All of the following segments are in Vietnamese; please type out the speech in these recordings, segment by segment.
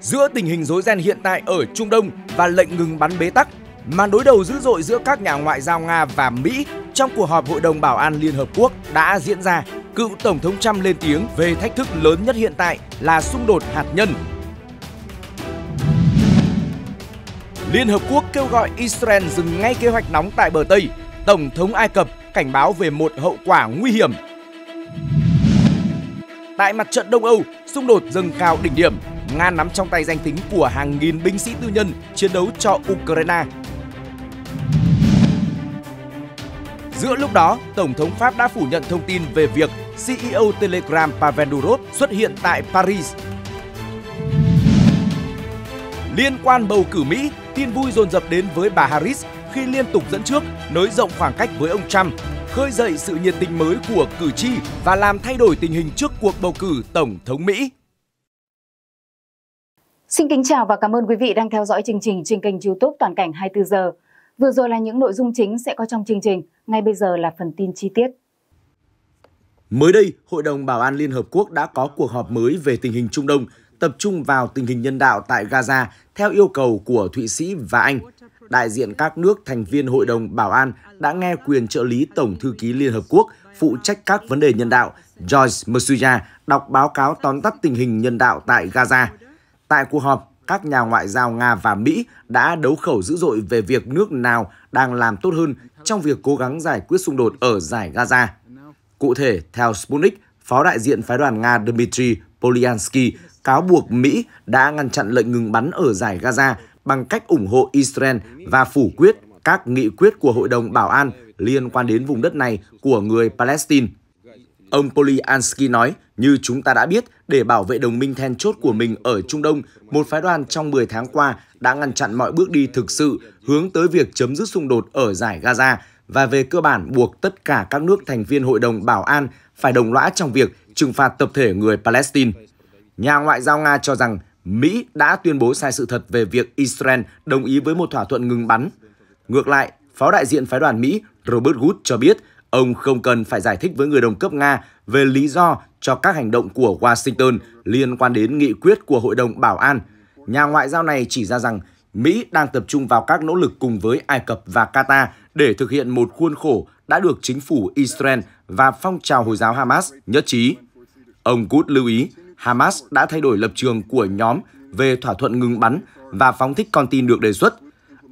giữa tình hình rối ren hiện tại ở Trung Đông và lệnh ngừng bắn bế tắc, màn đối đầu dữ dội giữa các nhà ngoại giao Nga và Mỹ trong cuộc họp Hội đồng Bảo an Liên Hợp Quốc đã diễn ra, cựu Tổng thống Trump lên tiếng về thách thức lớn nhất hiện tại là xung đột hạt nhân. Liên Hợp Quốc kêu gọi Israel dừng ngay kế hoạch nóng tại bờ Tây. Tổng thống Ai Cập cảnh báo về một hậu quả nguy hiểm. Tại mặt trận Đông Âu, xung đột dâng cao đỉnh điểm Nga nắm trong tay danh tính của hàng nghìn binh sĩ tư nhân chiến đấu cho Ukraine. Giữa lúc đó, Tổng thống Pháp đã phủ nhận thông tin về việc CEO Telegram Pavel Durov xuất hiện tại Paris. Liên quan bầu cử Mỹ, tin vui dồn dập đến với bà Harris khi liên tục dẫn trước, nới rộng khoảng cách với ông Trump, khơi dậy sự nhiệt tình mới của cử tri và làm thay đổi tình hình trước cuộc bầu cử Tổng thống Mỹ. Xin kính chào và cảm ơn quý vị đang theo dõi chương trình trên kênh youtube Toàn cảnh 24 giờ. Vừa rồi là những nội dung chính sẽ có trong chương trình, ngay bây giờ là phần tin chi tiết. Mới đây, Hội đồng Bảo an Liên Hợp Quốc đã có cuộc họp mới về tình hình Trung Đông, tập trung vào tình hình nhân đạo tại Gaza theo yêu cầu của Thụy Sĩ và Anh. Đại diện các nước thành viên Hội đồng Bảo an đã nghe quyền trợ lý Tổng Thư ký Liên Hợp Quốc phụ trách các vấn đề nhân đạo Joyce Masuya đọc báo cáo tóm tắt tình hình nhân đạo tại Gaza – Tại cuộc họp, các nhà ngoại giao Nga và Mỹ đã đấu khẩu dữ dội về việc nước nào đang làm tốt hơn trong việc cố gắng giải quyết xung đột ở giải Gaza. Cụ thể, theo Sputnik, phó đại diện phái đoàn Nga Dmitry Polyansky cáo buộc Mỹ đã ngăn chặn lệnh ngừng bắn ở giải Gaza bằng cách ủng hộ Israel và phủ quyết các nghị quyết của Hội đồng Bảo an liên quan đến vùng đất này của người Palestine. Ông Polyansky nói, như chúng ta đã biết, để bảo vệ đồng minh then chốt của mình ở Trung Đông, một phái đoàn trong 10 tháng qua đã ngăn chặn mọi bước đi thực sự hướng tới việc chấm dứt xung đột ở giải Gaza và về cơ bản buộc tất cả các nước thành viên Hội đồng Bảo an phải đồng lõa trong việc trừng phạt tập thể người Palestine. Nhà ngoại giao Nga cho rằng Mỹ đã tuyên bố sai sự thật về việc Israel đồng ý với một thỏa thuận ngừng bắn. Ngược lại, Phó đại diện phái đoàn Mỹ Robert Good cho biết Ông không cần phải giải thích với người đồng cấp Nga về lý do cho các hành động của Washington liên quan đến nghị quyết của Hội đồng Bảo an. Nhà ngoại giao này chỉ ra rằng Mỹ đang tập trung vào các nỗ lực cùng với Ai Cập và Qatar để thực hiện một khuôn khổ đã được chính phủ Israel và phong trào Hồi giáo Hamas nhất trí. Ông Kut lưu ý, Hamas đã thay đổi lập trường của nhóm về thỏa thuận ngừng bắn và phóng thích con tin được đề xuất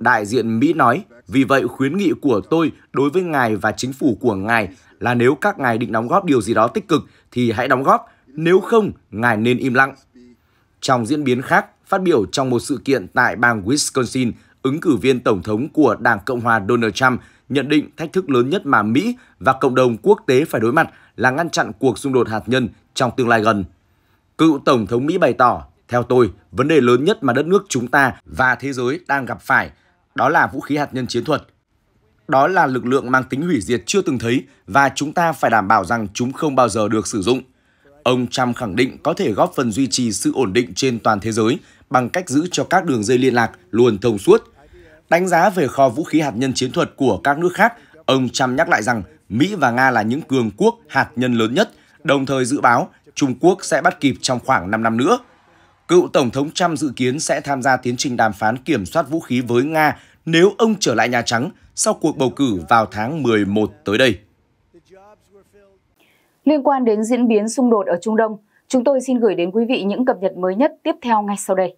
Đại diện Mỹ nói, vì vậy khuyến nghị của tôi đối với ngài và chính phủ của ngài là nếu các ngài định đóng góp điều gì đó tích cực thì hãy đóng góp, nếu không, ngài nên im lặng. Trong diễn biến khác, phát biểu trong một sự kiện tại bang Wisconsin, ứng cử viên tổng thống của Đảng Cộng hòa Donald Trump nhận định thách thức lớn nhất mà Mỹ và cộng đồng quốc tế phải đối mặt là ngăn chặn cuộc xung đột hạt nhân trong tương lai gần. Cựu Tổng thống Mỹ bày tỏ, theo tôi, vấn đề lớn nhất mà đất nước chúng ta và thế giới đang gặp phải đó là vũ khí hạt nhân chiến thuật. Đó là lực lượng mang tính hủy diệt chưa từng thấy và chúng ta phải đảm bảo rằng chúng không bao giờ được sử dụng. Ông Trump khẳng định có thể góp phần duy trì sự ổn định trên toàn thế giới bằng cách giữ cho các đường dây liên lạc luôn thông suốt. Đánh giá về kho vũ khí hạt nhân chiến thuật của các nước khác, ông Trump nhắc lại rằng Mỹ và Nga là những cường quốc hạt nhân lớn nhất, đồng thời dự báo Trung Quốc sẽ bắt kịp trong khoảng 5 năm nữa. Cựu Tổng thống Trump dự kiến sẽ tham gia tiến trình đàm phán kiểm soát vũ khí với Nga nếu ông trở lại Nhà Trắng sau cuộc bầu cử vào tháng 11 tới đây. Liên quan đến diễn biến xung đột ở Trung Đông, chúng tôi xin gửi đến quý vị những cập nhật mới nhất tiếp theo ngay sau đây.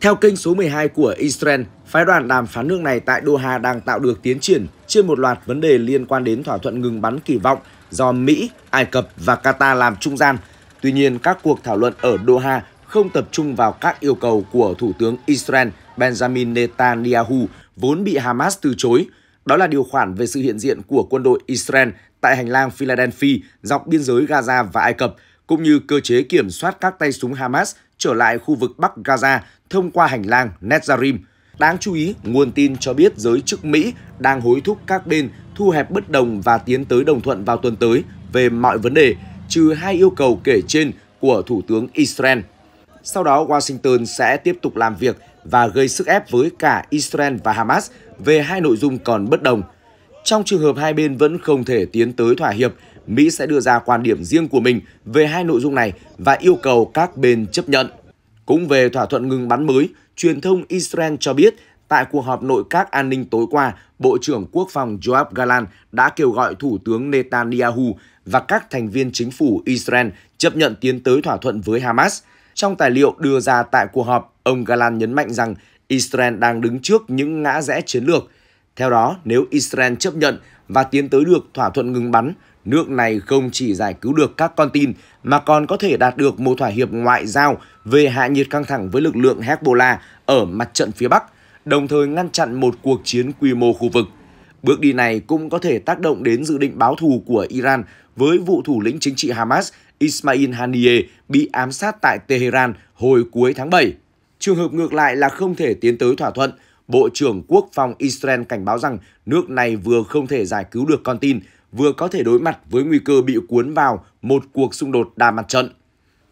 Theo kênh số 12 của Israel, phái đoàn đàm phán nước này tại Doha đang tạo được tiến triển trên một loạt vấn đề liên quan đến thỏa thuận ngừng bắn kỳ vọng do Mỹ, Ai Cập và Qatar làm trung gian – Tuy nhiên, các cuộc thảo luận ở Doha không tập trung vào các yêu cầu của Thủ tướng Israel Benjamin Netanyahu vốn bị Hamas từ chối. Đó là điều khoản về sự hiện diện của quân đội Israel tại hành lang Philadelphia dọc biên giới Gaza và Ai Cập, cũng như cơ chế kiểm soát các tay súng Hamas trở lại khu vực Bắc Gaza thông qua hành lang Netzarim. Đáng chú ý, nguồn tin cho biết giới chức Mỹ đang hối thúc các bên thu hẹp bất đồng và tiến tới đồng thuận vào tuần tới về mọi vấn đề, trừ hai yêu cầu kể trên của Thủ tướng Israel. Sau đó, Washington sẽ tiếp tục làm việc và gây sức ép với cả Israel và Hamas về hai nội dung còn bất đồng. Trong trường hợp hai bên vẫn không thể tiến tới thỏa hiệp, Mỹ sẽ đưa ra quan điểm riêng của mình về hai nội dung này và yêu cầu các bên chấp nhận. Cũng về thỏa thuận ngừng bắn mới, truyền thông Israel cho biết tại cuộc họp nội các an ninh tối qua, Bộ trưởng Quốc phòng Joab Galan đã kêu gọi Thủ tướng Netanyahu và các thành viên chính phủ Israel chấp nhận tiến tới thỏa thuận với Hamas. Trong tài liệu đưa ra tại cuộc họp, ông Galan nhấn mạnh rằng Israel đang đứng trước những ngã rẽ chiến lược. Theo đó, nếu Israel chấp nhận và tiến tới được thỏa thuận ngừng bắn, nước này không chỉ giải cứu được các con tin mà còn có thể đạt được một thỏa hiệp ngoại giao về hạ nhiệt căng thẳng với lực lượng Hezbollah ở mặt trận phía Bắc, đồng thời ngăn chặn một cuộc chiến quy mô khu vực. Bước đi này cũng có thể tác động đến dự định báo thù của Iran với vụ thủ lĩnh chính trị Hamas Ismail Haniyeh bị ám sát tại Tehran hồi cuối tháng 7. Trường hợp ngược lại là không thể tiến tới thỏa thuận. Bộ trưởng Quốc phòng Israel cảnh báo rằng nước này vừa không thể giải cứu được con tin, vừa có thể đối mặt với nguy cơ bị cuốn vào một cuộc xung đột đa mặt trận.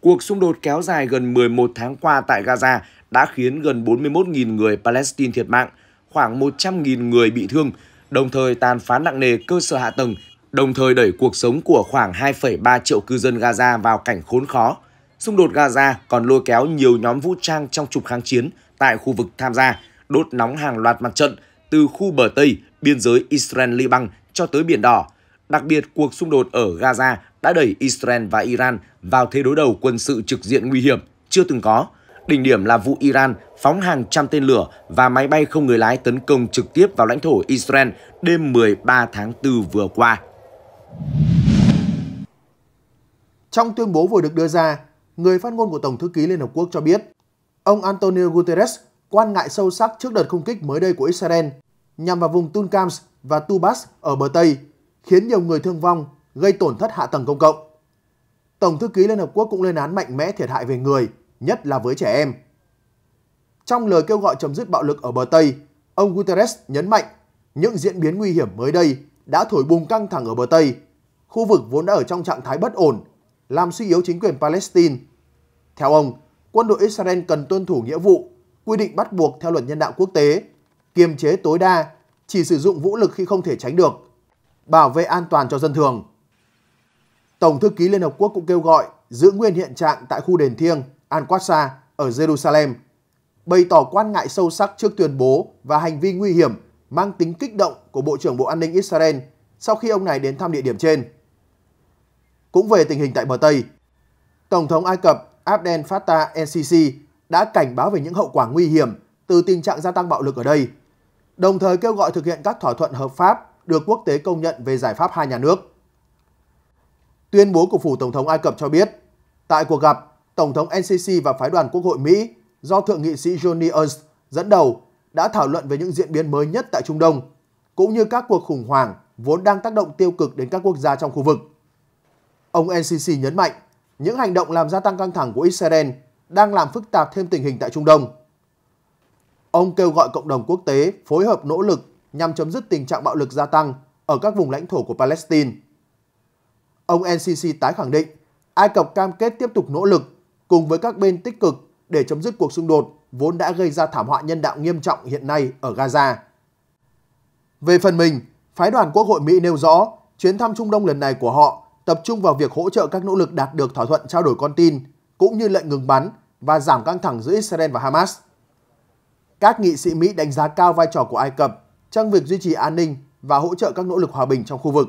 Cuộc xung đột kéo dài gần 11 tháng qua tại Gaza đã khiến gần 41.000 người Palestine thiệt mạng, khoảng 100.000 người bị thương đồng thời tàn phá nặng nề cơ sở hạ tầng, đồng thời đẩy cuộc sống của khoảng 2,3 triệu cư dân Gaza vào cảnh khốn khó. Xung đột Gaza còn lôi kéo nhiều nhóm vũ trang trong trục kháng chiến tại khu vực tham gia, đốt nóng hàng loạt mặt trận từ khu bờ Tây, biên giới Israel-Liban cho tới Biển Đỏ. Đặc biệt, cuộc xung đột ở Gaza đã đẩy Israel và Iran vào thế đối đầu quân sự trực diện nguy hiểm chưa từng có. Đỉnh điểm là vụ Iran phóng hàng trăm tên lửa và máy bay không người lái tấn công trực tiếp vào lãnh thổ Israel đêm 13 tháng 4 vừa qua. Trong tuyên bố vừa được đưa ra, người phát ngôn của Tổng thư ký Liên Hợp Quốc cho biết, ông Antonio Guterres quan ngại sâu sắc trước đợt không kích mới đây của Israel nhằm vào vùng Tunkams và Tubas ở bờ Tây, khiến nhiều người thương vong, gây tổn thất hạ tầng công cộng. Tổng thư ký Liên Hợp Quốc cũng lên án mạnh mẽ thiệt hại về người, nhất là với trẻ em. Trong lời kêu gọi chấm dứt bạo lực ở bờ Tây, ông Guterres nhấn mạnh những diễn biến nguy hiểm mới đây đã thổi bùng căng thẳng ở bờ Tây, khu vực vốn đã ở trong trạng thái bất ổn, làm suy yếu chính quyền Palestine. Theo ông, quân đội Israel cần tuân thủ nghĩa vụ, quy định bắt buộc theo luật nhân đạo quốc tế, kiềm chế tối đa, chỉ sử dụng vũ lực khi không thể tránh được, bảo vệ an toàn cho dân thường. Tổng thư ký Liên Hợp Quốc cũng kêu gọi giữ nguyên hiện trạng tại khu đền thiêng Al-Aqsa ở Jerusalem – bày tỏ quan ngại sâu sắc trước tuyên bố và hành vi nguy hiểm mang tính kích động của Bộ trưởng Bộ An ninh Israel sau khi ông này đến thăm địa điểm trên. Cũng về tình hình tại bờ Tây, Tổng thống Ai Cập Abdel Fattah el-Sisi đã cảnh báo về những hậu quả nguy hiểm từ tình trạng gia tăng bạo lực ở đây, đồng thời kêu gọi thực hiện các thỏa thuận hợp pháp được quốc tế công nhận về giải pháp hai nhà nước. Tuyên bố của phủ Tổng thống Ai Cập cho biết, tại cuộc gặp, Tổng thống NCC và phái đoàn Quốc hội Mỹ do Thượng nghị sĩ Johnny Ernst dẫn đầu đã thảo luận về những diễn biến mới nhất tại Trung Đông, cũng như các cuộc khủng hoảng vốn đang tác động tiêu cực đến các quốc gia trong khu vực. Ông NCC nhấn mạnh, những hành động làm gia tăng căng thẳng của Israel đang làm phức tạp thêm tình hình tại Trung Đông. Ông kêu gọi cộng đồng quốc tế phối hợp nỗ lực nhằm chấm dứt tình trạng bạo lực gia tăng ở các vùng lãnh thổ của Palestine. Ông NCC tái khẳng định, Ai Cập cam kết tiếp tục nỗ lực cùng với các bên tích cực để chấm dứt cuộc xung đột vốn đã gây ra thảm họa nhân đạo nghiêm trọng hiện nay ở Gaza. Về phần mình, phái đoàn Quốc hội Mỹ nêu rõ chuyến thăm Trung Đông lần này của họ tập trung vào việc hỗ trợ các nỗ lực đạt được thỏa thuận trao đổi con tin, cũng như lệnh ngừng bắn và giảm căng thẳng giữa Israel và Hamas. Các nghị sĩ Mỹ đánh giá cao vai trò của Ai Cập trong việc duy trì an ninh và hỗ trợ các nỗ lực hòa bình trong khu vực.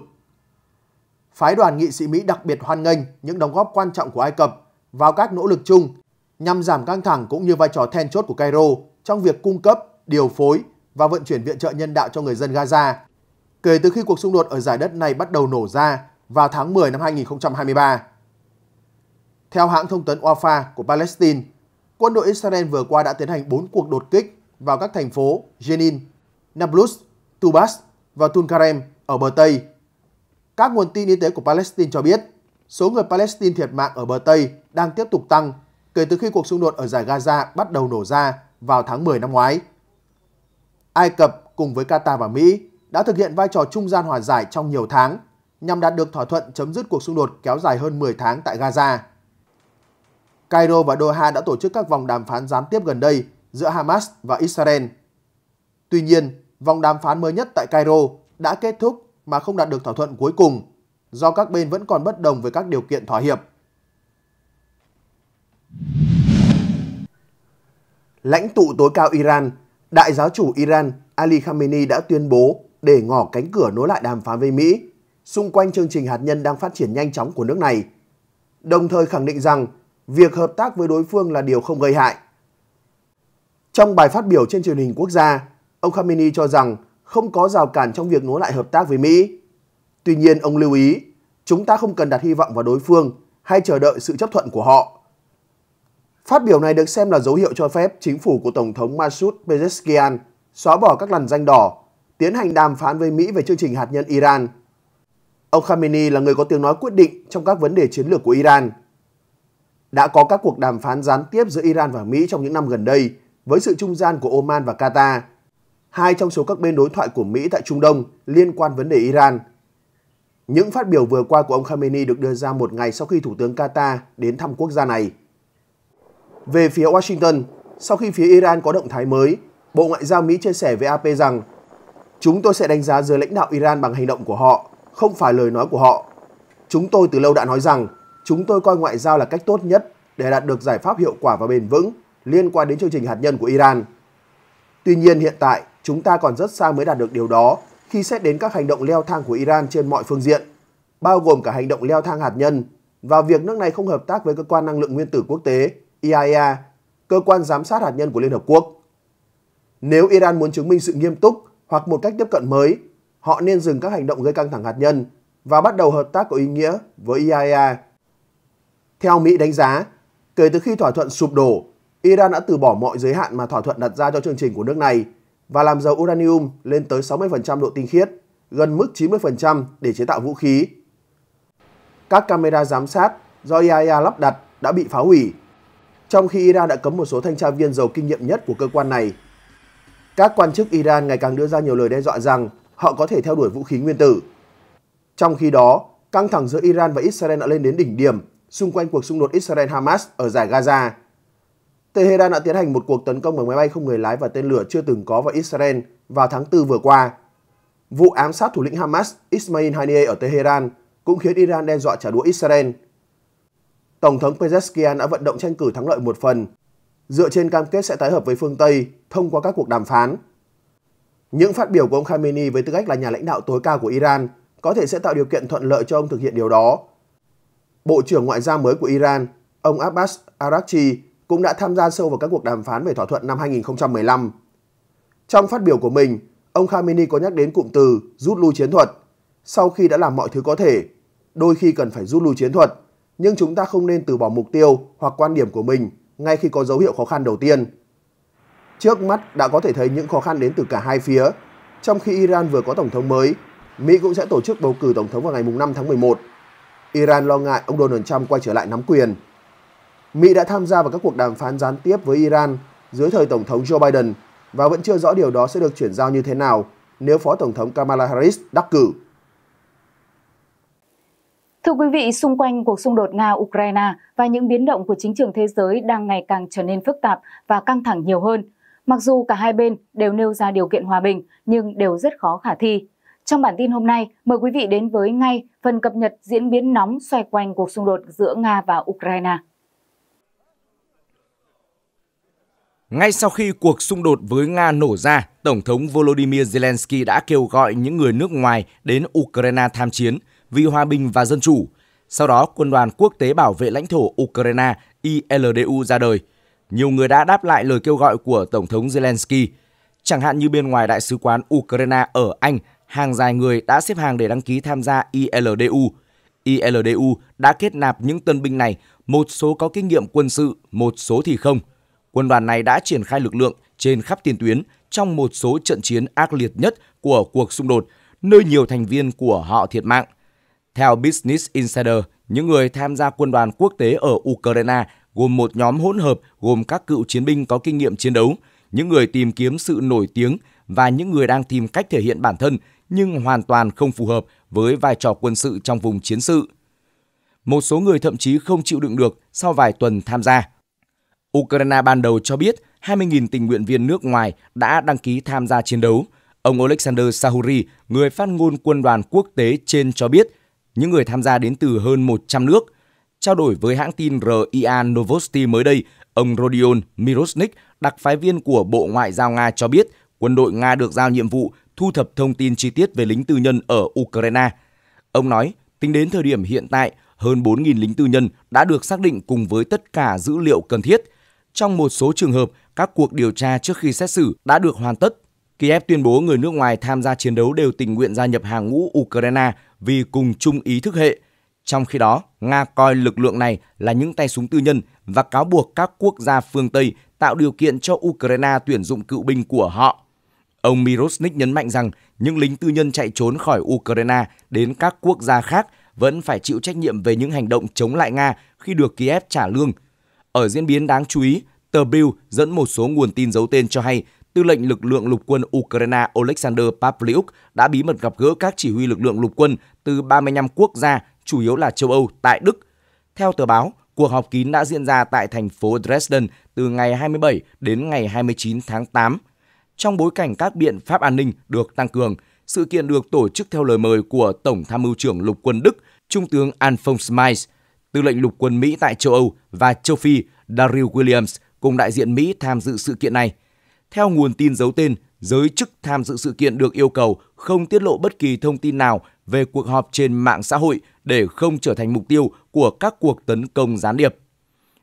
Phái đoàn nghị sĩ Mỹ đặc biệt hoan nghênh những đóng góp quan trọng của Ai Cập vào các nỗ lực chung nhằm giảm căng thẳng cũng như vai trò then chốt của Cairo trong việc cung cấp, điều phối và vận chuyển viện trợ nhân đạo cho người dân Gaza. Kể từ khi cuộc xung đột ở giải đất này bắt đầu nổ ra vào tháng 10 năm 2023. Theo hãng thông tấn Wafa của Palestine, quân đội Israel vừa qua đã tiến hành 4 cuộc đột kích vào các thành phố Jenin, Nablus, Tubas và Tulkarem ở bờ Tây. Các nguồn tin y tế của Palestine cho biết, số người Palestine thiệt mạng ở bờ Tây đang tiếp tục tăng kể từ khi cuộc xung đột ở giải Gaza bắt đầu nổ ra vào tháng 10 năm ngoái. Ai Cập cùng với Qatar và Mỹ đã thực hiện vai trò trung gian hòa giải trong nhiều tháng nhằm đạt được thỏa thuận chấm dứt cuộc xung đột kéo dài hơn 10 tháng tại Gaza. Cairo và Doha đã tổ chức các vòng đàm phán gián tiếp gần đây giữa Hamas và Israel. Tuy nhiên, vòng đàm phán mới nhất tại Cairo đã kết thúc mà không đạt được thỏa thuận cuối cùng do các bên vẫn còn bất đồng về các điều kiện thỏa hiệp. Lãnh tụ tối cao Iran, đại giáo chủ Iran Ali Khamenei đã tuyên bố để ngỏ cánh cửa nối lại đàm phán với Mỹ xung quanh chương trình hạt nhân đang phát triển nhanh chóng của nước này, đồng thời khẳng định rằng việc hợp tác với đối phương là điều không gây hại. Trong bài phát biểu trên truyền hình quốc gia, ông Khamenei cho rằng không có rào cản trong việc nối lại hợp tác với Mỹ. Tuy nhiên, ông lưu ý, chúng ta không cần đặt hy vọng vào đối phương hay chờ đợi sự chấp thuận của họ. Phát biểu này được xem là dấu hiệu cho phép chính phủ của Tổng thống Masoud Pezeshkian xóa bỏ các lằn danh đỏ, tiến hành đàm phán với Mỹ về chương trình hạt nhân Iran. Ông Khamenei là người có tiếng nói quyết định trong các vấn đề chiến lược của Iran. Đã có các cuộc đàm phán gián tiếp giữa Iran và Mỹ trong những năm gần đây với sự trung gian của Oman và Qatar, hai trong số các bên đối thoại của Mỹ tại Trung Đông liên quan vấn đề Iran. Những phát biểu vừa qua của ông Khamenei được đưa ra một ngày sau khi Thủ tướng Qatar đến thăm quốc gia này. Về phía Washington, sau khi phía Iran có động thái mới, Bộ Ngoại giao Mỹ chia sẻ với AP rằng Chúng tôi sẽ đánh giá giới lãnh đạo Iran bằng hành động của họ, không phải lời nói của họ. Chúng tôi từ lâu đã nói rằng chúng tôi coi ngoại giao là cách tốt nhất để đạt được giải pháp hiệu quả và bền vững liên quan đến chương trình hạt nhân của Iran. Tuy nhiên hiện tại, chúng ta còn rất xa mới đạt được điều đó khi xét đến các hành động leo thang của Iran trên mọi phương diện, bao gồm cả hành động leo thang hạt nhân và việc nước này không hợp tác với cơ quan năng lượng nguyên tử quốc tế IAEA, e cơ quan giám sát hạt nhân của Liên Hợp Quốc. Nếu Iran muốn chứng minh sự nghiêm túc hoặc một cách tiếp cận mới, họ nên dừng các hành động gây căng thẳng hạt nhân và bắt đầu hợp tác có ý nghĩa với IAEA. E Theo Mỹ đánh giá, kể từ khi thỏa thuận sụp đổ, Iran đã từ bỏ mọi giới hạn mà thỏa thuận đặt ra cho chương trình của nước này và làm dầu uranium lên tới 60% độ tinh khiết, gần mức 90% để chế tạo vũ khí. Các camera giám sát do IAEA e lắp đặt đã bị phá hủy trong khi Iran đã cấm một số thanh tra viên giàu kinh nghiệm nhất của cơ quan này. Các quan chức Iran ngày càng đưa ra nhiều lời đe dọa rằng họ có thể theo đuổi vũ khí nguyên tử. Trong khi đó, căng thẳng giữa Iran và Israel đã lên đến đỉnh điểm xung quanh cuộc xung đột Israel-Hamas ở giải Gaza. Tehran đã tiến hành một cuộc tấn công bằng máy bay không người lái và tên lửa chưa từng có vào Israel vào tháng 4 vừa qua. Vụ ám sát thủ lĩnh Hamas Ismail Haniyeh ở Tehran cũng khiến Iran đe dọa trả đũa Israel. Tổng thống Pezeshkian đã vận động tranh cử thắng lợi một phần, dựa trên cam kết sẽ tái hợp với phương Tây thông qua các cuộc đàm phán. Những phát biểu của ông Khamenei với tư cách là nhà lãnh đạo tối cao của Iran có thể sẽ tạo điều kiện thuận lợi cho ông thực hiện điều đó. Bộ trưởng Ngoại giao mới của Iran, ông Abbas Araghchi cũng đã tham gia sâu vào các cuộc đàm phán về thỏa thuận năm 2015. Trong phát biểu của mình, ông Khamenei có nhắc đến cụm từ rút lui chiến thuật sau khi đã làm mọi thứ có thể, đôi khi cần phải rút lui chiến thuật nhưng chúng ta không nên từ bỏ mục tiêu hoặc quan điểm của mình ngay khi có dấu hiệu khó khăn đầu tiên. Trước mắt đã có thể thấy những khó khăn đến từ cả hai phía. Trong khi Iran vừa có tổng thống mới, Mỹ cũng sẽ tổ chức bầu cử tổng thống vào ngày 5 tháng 11. Iran lo ngại ông Donald Trump quay trở lại nắm quyền. Mỹ đã tham gia vào các cuộc đàm phán gián tiếp với Iran dưới thời Tổng thống Joe Biden và vẫn chưa rõ điều đó sẽ được chuyển giao như thế nào nếu Phó Tổng thống Kamala Harris đắc cử. Thưa quý vị, xung quanh cuộc xung đột Nga-Ukraine và những biến động của chính trường thế giới đang ngày càng trở nên phức tạp và căng thẳng nhiều hơn. Mặc dù cả hai bên đều nêu ra điều kiện hòa bình nhưng đều rất khó khả thi. Trong bản tin hôm nay, mời quý vị đến với ngay phần cập nhật diễn biến nóng xoay quanh cuộc xung đột giữa Nga và Ukraine. Ngay sau khi cuộc xung đột với Nga nổ ra, Tổng thống Volodymyr Zelensky đã kêu gọi những người nước ngoài đến Ukraine tham chiến – vì hòa bình và dân chủ. Sau đó, Quân đoàn Quốc tế Bảo vệ lãnh thổ Ukraine ILDU ra đời. Nhiều người đã đáp lại lời kêu gọi của Tổng thống Zelensky. Chẳng hạn như bên ngoài Đại sứ quán Ukraine ở Anh, hàng dài người đã xếp hàng để đăng ký tham gia ILDU. ILDU đã kết nạp những tân binh này, một số có kinh nghiệm quân sự, một số thì không. Quân đoàn này đã triển khai lực lượng trên khắp tiền tuyến trong một số trận chiến ác liệt nhất của cuộc xung đột, nơi nhiều thành viên của họ thiệt mạng. Theo Business Insider, những người tham gia quân đoàn quốc tế ở Ukraine gồm một nhóm hỗn hợp gồm các cựu chiến binh có kinh nghiệm chiến đấu, những người tìm kiếm sự nổi tiếng và những người đang tìm cách thể hiện bản thân nhưng hoàn toàn không phù hợp với vai trò quân sự trong vùng chiến sự. Một số người thậm chí không chịu đựng được sau vài tuần tham gia. Ukraine ban đầu cho biết 20.000 tình nguyện viên nước ngoài đã đăng ký tham gia chiến đấu. Ông Alexander Sahuri, người phát ngôn quân đoàn quốc tế trên cho biết những người tham gia đến từ hơn 100 nước. Trao đổi với hãng tin RIA Novosti mới đây, ông Rodion Mirosnik, đặc phái viên của Bộ Ngoại giao Nga cho biết quân đội Nga được giao nhiệm vụ thu thập thông tin chi tiết về lính tư nhân ở Ukraine. Ông nói, tính đến thời điểm hiện tại, hơn 4.000 lính tư nhân đã được xác định cùng với tất cả dữ liệu cần thiết. Trong một số trường hợp, các cuộc điều tra trước khi xét xử đã được hoàn tất. Kiev tuyên bố người nước ngoài tham gia chiến đấu đều tình nguyện gia nhập hàng ngũ Ukraine vì cùng chung ý thức hệ. Trong khi đó, Nga coi lực lượng này là những tay súng tư nhân và cáo buộc các quốc gia phương Tây tạo điều kiện cho Ukraine tuyển dụng cựu binh của họ. Ông Mirosnik nhấn mạnh rằng những lính tư nhân chạy trốn khỏi Ukraine đến các quốc gia khác vẫn phải chịu trách nhiệm về những hành động chống lại Nga khi được Kiev trả lương. Ở diễn biến đáng chú ý, tờ Bill dẫn một số nguồn tin giấu tên cho hay Tư lệnh lực lượng lục quân Ukraine Oleksandr Pavlyuk đã bí mật gặp gỡ các chỉ huy lực lượng lục quân từ 35 quốc gia, chủ yếu là châu Âu, tại Đức. Theo tờ báo, cuộc họp kín đã diễn ra tại thành phố Dresden từ ngày 27 đến ngày 29 tháng 8. Trong bối cảnh các biện pháp an ninh được tăng cường, sự kiện được tổ chức theo lời mời của Tổng tham mưu trưởng lục quân Đức, Trung tướng Alphonse Mais, tư lệnh lục quân Mỹ tại châu Âu và châu Phi Daryl Williams cùng đại diện Mỹ tham dự sự kiện này – theo nguồn tin giấu tên, giới chức tham dự sự kiện được yêu cầu không tiết lộ bất kỳ thông tin nào về cuộc họp trên mạng xã hội để không trở thành mục tiêu của các cuộc tấn công gián điệp.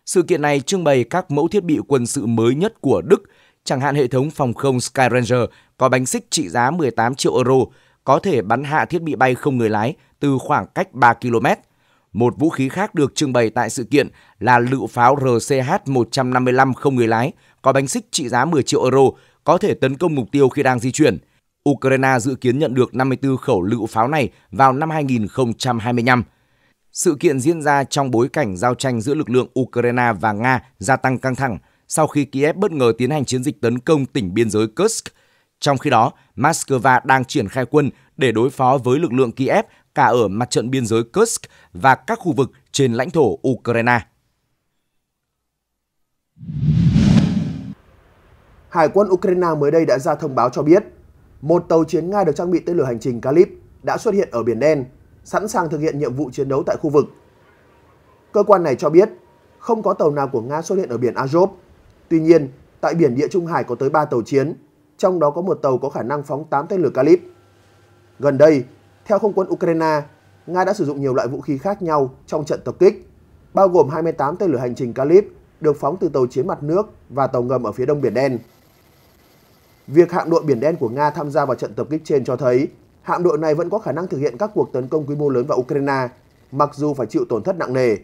Sự kiện này trưng bày các mẫu thiết bị quân sự mới nhất của Đức, chẳng hạn hệ thống phòng không Sky Ranger có bánh xích trị giá 18 triệu euro, có thể bắn hạ thiết bị bay không người lái từ khoảng cách 3 km. Một vũ khí khác được trưng bày tại sự kiện là lựu pháo RCH-155 không người lái có bánh xích trị giá 10 triệu euro có thể tấn công mục tiêu khi đang di chuyển. Ukraine dự kiến nhận được 54 khẩu lựu pháo này vào năm 2025. Sự kiện diễn ra trong bối cảnh giao tranh giữa lực lượng Ukraine và Nga gia tăng căng thẳng sau khi Kiev bất ngờ tiến hành chiến dịch tấn công tỉnh biên giới Kursk. Trong khi đó, Moscow đang triển khai quân để đối phó với lực lượng Kiev cả ở mặt trận biên giới Kursk và các khu vực trên lãnh thổ Ukraine. Hải quân Ukraine mới đây đã ra thông báo cho biết một tàu chiến Nga được trang bị tên lửa hành trình Kalib đã xuất hiện ở Biển Đen, sẵn sàng thực hiện nhiệm vụ chiến đấu tại khu vực. Cơ quan này cho biết không có tàu nào của Nga xuất hiện ở biển Azov. Tuy nhiên, tại biển Địa Trung Hải có tới 3 tàu chiến, trong đó có một tàu có khả năng phóng 8 tên lửa Kalib. Gần đây, theo không quân Ukraine, Nga đã sử dụng nhiều loại vũ khí khác nhau trong trận tập kích, bao gồm 28 tên lửa hành trình Kalib được phóng từ tàu chiến mặt nước và tàu ngầm ở phía đông Biển Đen. Việc hạm đội Biển Đen của Nga tham gia vào trận tập kích trên cho thấy hạm đội này vẫn có khả năng thực hiện các cuộc tấn công quy mô lớn vào Ukraine, mặc dù phải chịu tổn thất nặng nề.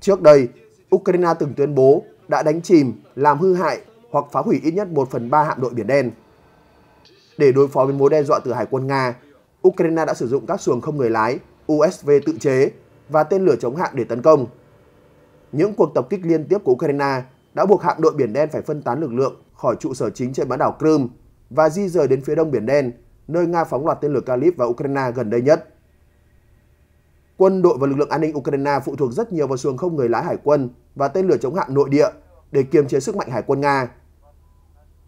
Trước đây, Ukraine từng tuyên bố đã đánh chìm, làm hư hại hoặc phá hủy ít nhất 1 phần 3 hạm đội Biển Đen. Để đối phó với mối đe dọa từ Hải quân Nga, Ukraine đã sử dụng các xuồng không người lái, USV tự chế và tên lửa chống hạm để tấn công. Những cuộc tập kích liên tiếp của Ukraine đã buộc hạm đội Biển Đen phải phân tán lực lượng khỏi trụ sở chính trên bán đảo Crimea và di rời đến phía đông Biển Đen, nơi Nga phóng loạt tên lửa Kalib vào Ukraine gần đây nhất. Quân đội và lực lượng an ninh Ukraine phụ thuộc rất nhiều vào xuồng không người lái hải quân và tên lửa chống hạm nội địa để kiềm chế sức mạnh hải quân Nga.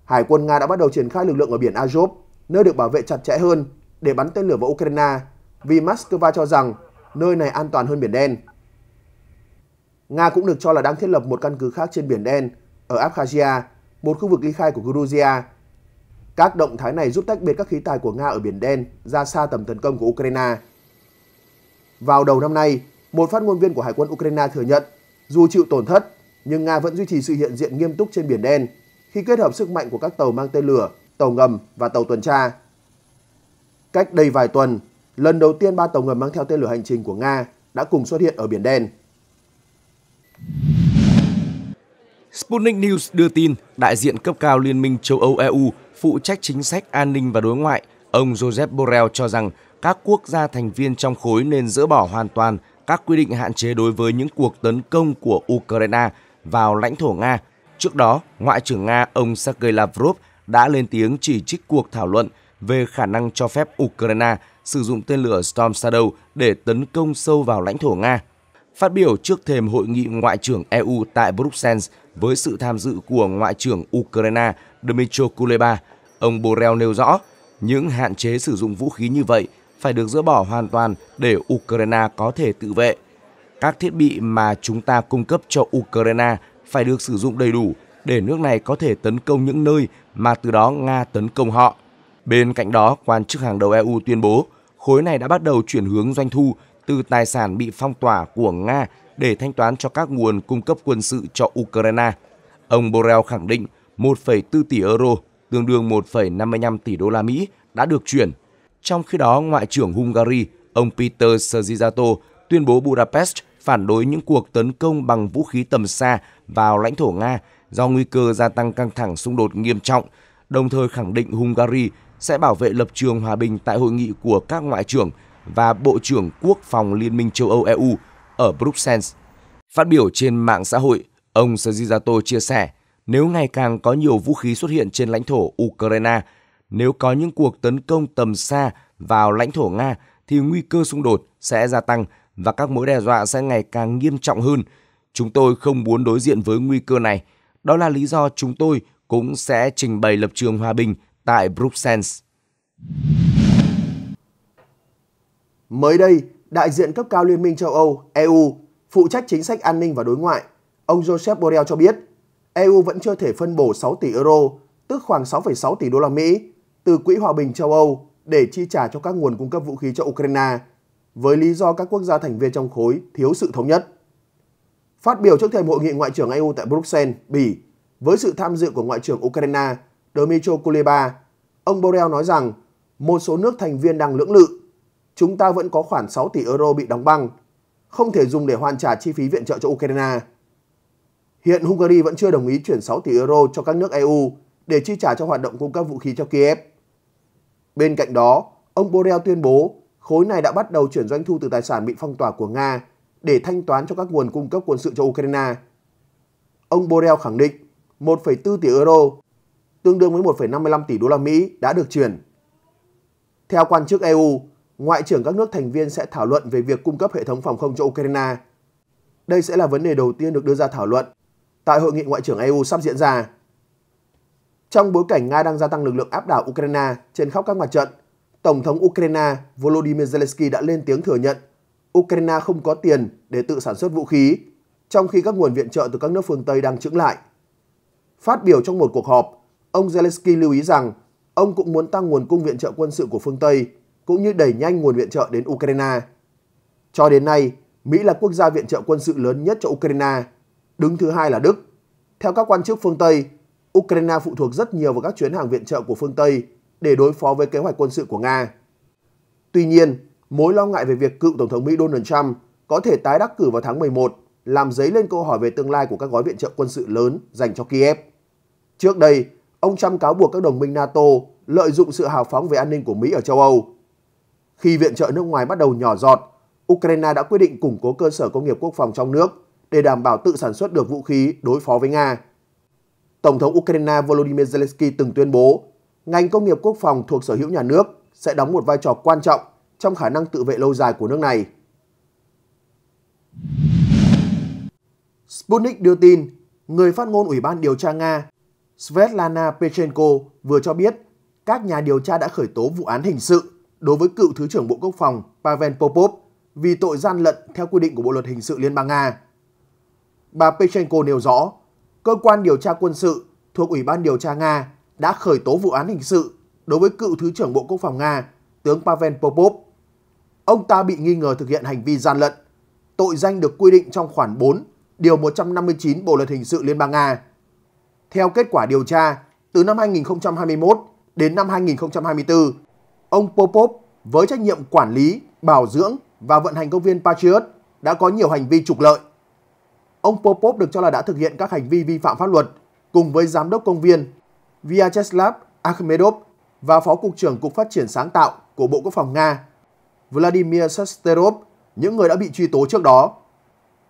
Hải quân Nga đã bắt đầu triển khai lực lượng ở biển Azov, nơi được bảo vệ chặt chẽ hơn để bắn tên lửa vào Ukraine vì Moscow cho rằng nơi này an toàn hơn Biển Đen. Nga cũng được cho là đang thiết lập một căn cứ khác trên Biển Đen ở Abkhazia một khu vực ly khai của Georgia. Các động thái này giúp tách biệt các khí tài của Nga ở Biển Đen ra xa tầm tấn công của Ukraine. Vào đầu năm nay, một phát ngôn viên của Hải quân Ukraine thừa nhận dù chịu tổn thất, nhưng Nga vẫn duy trì sự hiện diện nghiêm túc trên Biển Đen khi kết hợp sức mạnh của các tàu mang tên lửa, tàu ngầm và tàu tuần tra. Cách đây vài tuần, lần đầu tiên ba tàu ngầm mang theo tên lửa hành trình của Nga đã cùng xuất hiện ở Biển Đen. Sputnik News đưa tin, đại diện cấp cao Liên minh châu Âu EU phụ trách chính sách an ninh và đối ngoại, ông Joseph Borrell cho rằng các quốc gia thành viên trong khối nên dỡ bỏ hoàn toàn các quy định hạn chế đối với những cuộc tấn công của Ukraine vào lãnh thổ Nga. Trước đó, Ngoại trưởng Nga ông Sergei Lavrov đã lên tiếng chỉ trích cuộc thảo luận về khả năng cho phép Ukraine sử dụng tên lửa Storm Shadow để tấn công sâu vào lãnh thổ Nga. Phát biểu trước thềm hội nghị Ngoại trưởng EU tại Bruxelles với sự tham dự của Ngoại trưởng Ukraine Dmytro Kuleba, ông Borrell nêu rõ những hạn chế sử dụng vũ khí như vậy phải được dỡ bỏ hoàn toàn để Ukraine có thể tự vệ. Các thiết bị mà chúng ta cung cấp cho Ukraine phải được sử dụng đầy đủ để nước này có thể tấn công những nơi mà từ đó Nga tấn công họ. Bên cạnh đó, quan chức hàng đầu EU tuyên bố khối này đã bắt đầu chuyển hướng doanh thu từ tài sản bị phong tỏa của Nga để thanh toán cho các nguồn cung cấp quân sự cho Ukraine. Ông Borrell khẳng định 1,4 tỷ euro, tương đương 1,55 tỷ đô la Mỹ đã được chuyển. Trong khi đó, Ngoại trưởng Hungary, ông Peter Szerzsato tuyên bố Budapest phản đối những cuộc tấn công bằng vũ khí tầm xa vào lãnh thổ Nga do nguy cơ gia tăng căng thẳng xung đột nghiêm trọng, đồng thời khẳng định Hungary sẽ bảo vệ lập trường hòa bình tại hội nghị của các ngoại trưởng và Bộ trưởng Quốc phòng Liên minh châu Âu EU ở Bruxelles. Phát biểu trên mạng xã hội, ông Sajizato chia sẻ, nếu ngày càng có nhiều vũ khí xuất hiện trên lãnh thổ Ukraine, nếu có những cuộc tấn công tầm xa vào lãnh thổ Nga thì nguy cơ xung đột sẽ gia tăng và các mối đe dọa sẽ ngày càng nghiêm trọng hơn. Chúng tôi không muốn đối diện với nguy cơ này. Đó là lý do chúng tôi cũng sẽ trình bày lập trường hòa bình tại Bruxelles. Mới đây, đại diện cấp cao Liên minh châu Âu, EU, phụ trách chính sách an ninh và đối ngoại, ông Joseph Borrell cho biết, EU vẫn chưa thể phân bổ 6 tỷ euro, tức khoảng 6,6 tỷ đô la Mỹ, từ Quỹ Hòa bình châu Âu để chi trả cho các nguồn cung cấp vũ khí cho Ukraine, với lý do các quốc gia thành viên trong khối thiếu sự thống nhất. Phát biểu trước thềm hội nghị Ngoại trưởng EU tại Bruxelles, Bỉ, với sự tham dự của Ngoại trưởng Ukraine Dmytro Kuleba, ông Borrell nói rằng một số nước thành viên đang lưỡng lự chúng ta vẫn có khoảng 6 tỷ euro bị đóng băng, không thể dùng để hoàn trả chi phí viện trợ cho Ukraine. Hiện Hungary vẫn chưa đồng ý chuyển 6 tỷ euro cho các nước EU để chi trả cho hoạt động cung cấp vũ khí cho Kiev. Bên cạnh đó, ông Borrell tuyên bố khối này đã bắt đầu chuyển doanh thu từ tài sản bị phong tỏa của Nga để thanh toán cho các nguồn cung cấp quân sự cho Ukraine. Ông Borrell khẳng định 1,4 tỷ euro, tương đương với 1,55 tỷ đô la Mỹ đã được chuyển. Theo quan chức EU, ngoại trưởng các nước thành viên sẽ thảo luận về việc cung cấp hệ thống phòng không cho Ukraine. Đây sẽ là vấn đề đầu tiên được đưa ra thảo luận tại hội nghị ngoại trưởng EU sắp diễn ra. Trong bối cảnh Nga đang gia tăng lực lượng áp đảo Ukraine trên khắp các mặt trận, Tổng thống Ukraine Volodymyr Zelensky đã lên tiếng thừa nhận Ukraine không có tiền để tự sản xuất vũ khí, trong khi các nguồn viện trợ từ các nước phương Tây đang chững lại. Phát biểu trong một cuộc họp, ông Zelensky lưu ý rằng ông cũng muốn tăng nguồn cung viện trợ quân sự của phương Tây cũng như đẩy nhanh nguồn viện trợ đến Ukraine. Cho đến nay, Mỹ là quốc gia viện trợ quân sự lớn nhất cho Ukraine, đứng thứ hai là Đức. Theo các quan chức phương Tây, Ukraine phụ thuộc rất nhiều vào các chuyến hàng viện trợ của phương Tây để đối phó với kế hoạch quân sự của Nga. Tuy nhiên, mối lo ngại về việc cựu Tổng thống Mỹ Donald Trump có thể tái đắc cử vào tháng 11 làm dấy lên câu hỏi về tương lai của các gói viện trợ quân sự lớn dành cho Kiev. Trước đây, ông Trump cáo buộc các đồng minh NATO lợi dụng sự hào phóng về an ninh của Mỹ ở châu Âu khi viện trợ nước ngoài bắt đầu nhỏ giọt, Ukraine đã quyết định củng cố cơ sở công nghiệp quốc phòng trong nước để đảm bảo tự sản xuất được vũ khí đối phó với Nga. Tổng thống Ukraine Volodymyr Zelensky từng tuyên bố, ngành công nghiệp quốc phòng thuộc sở hữu nhà nước sẽ đóng một vai trò quan trọng trong khả năng tự vệ lâu dài của nước này. Sputnik đưa tin, người phát ngôn Ủy ban điều tra Nga Svetlana Pechenko vừa cho biết các nhà điều tra đã khởi tố vụ án hình sự đối với cựu Thứ trưởng Bộ Quốc phòng Pavel Popov vì tội gian lận theo quy định của Bộ Luật Hình sự Liên bang Nga. Bà Pechenko nêu rõ, cơ quan điều tra quân sự thuộc Ủy ban điều tra Nga đã khởi tố vụ án hình sự đối với cựu Thứ trưởng Bộ Quốc phòng Nga, tướng Pavel Popov. Ông ta bị nghi ngờ thực hiện hành vi gian lận, tội danh được quy định trong khoản 4, điều 159 Bộ Luật Hình sự Liên bang Nga. Theo kết quả điều tra, từ năm 2021 đến năm 2024, Ông Popov với trách nhiệm quản lý, bảo dưỡng và vận hành công viên Patriot đã có nhiều hành vi trục lợi. Ông Popov được cho là đã thực hiện các hành vi vi phạm pháp luật cùng với giám đốc công viên Vyacheslav Akhmedov và phó cục trưởng Cục Phát triển sáng tạo của Bộ Quốc phòng Nga Vladimir Sesterov, những người đã bị truy tố trước đó.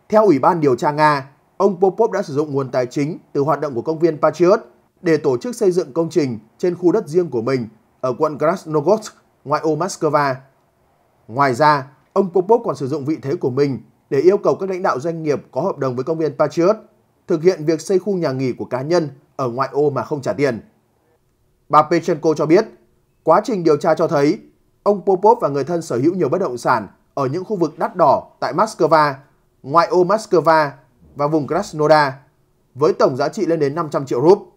Theo Ủy ban điều tra Nga, ông Popov đã sử dụng nguồn tài chính từ hoạt động của công viên Patriot để tổ chức xây dựng công trình trên khu đất riêng của mình ở quận Krasnogorsk, ngoại ô Moscow. Ngoài ra, ông Popov còn sử dụng vị thế của mình để yêu cầu các lãnh đạo doanh nghiệp có hợp đồng với công viên Patriot thực hiện việc xây khu nhà nghỉ của cá nhân ở ngoại ô mà không trả tiền. Bà Pechenko cho biết, quá trình điều tra cho thấy ông Popov và người thân sở hữu nhiều bất động sản ở những khu vực đắt đỏ tại Moscow, ngoại ô Moscow và vùng Krasnodar với tổng giá trị lên đến 500 triệu rúp.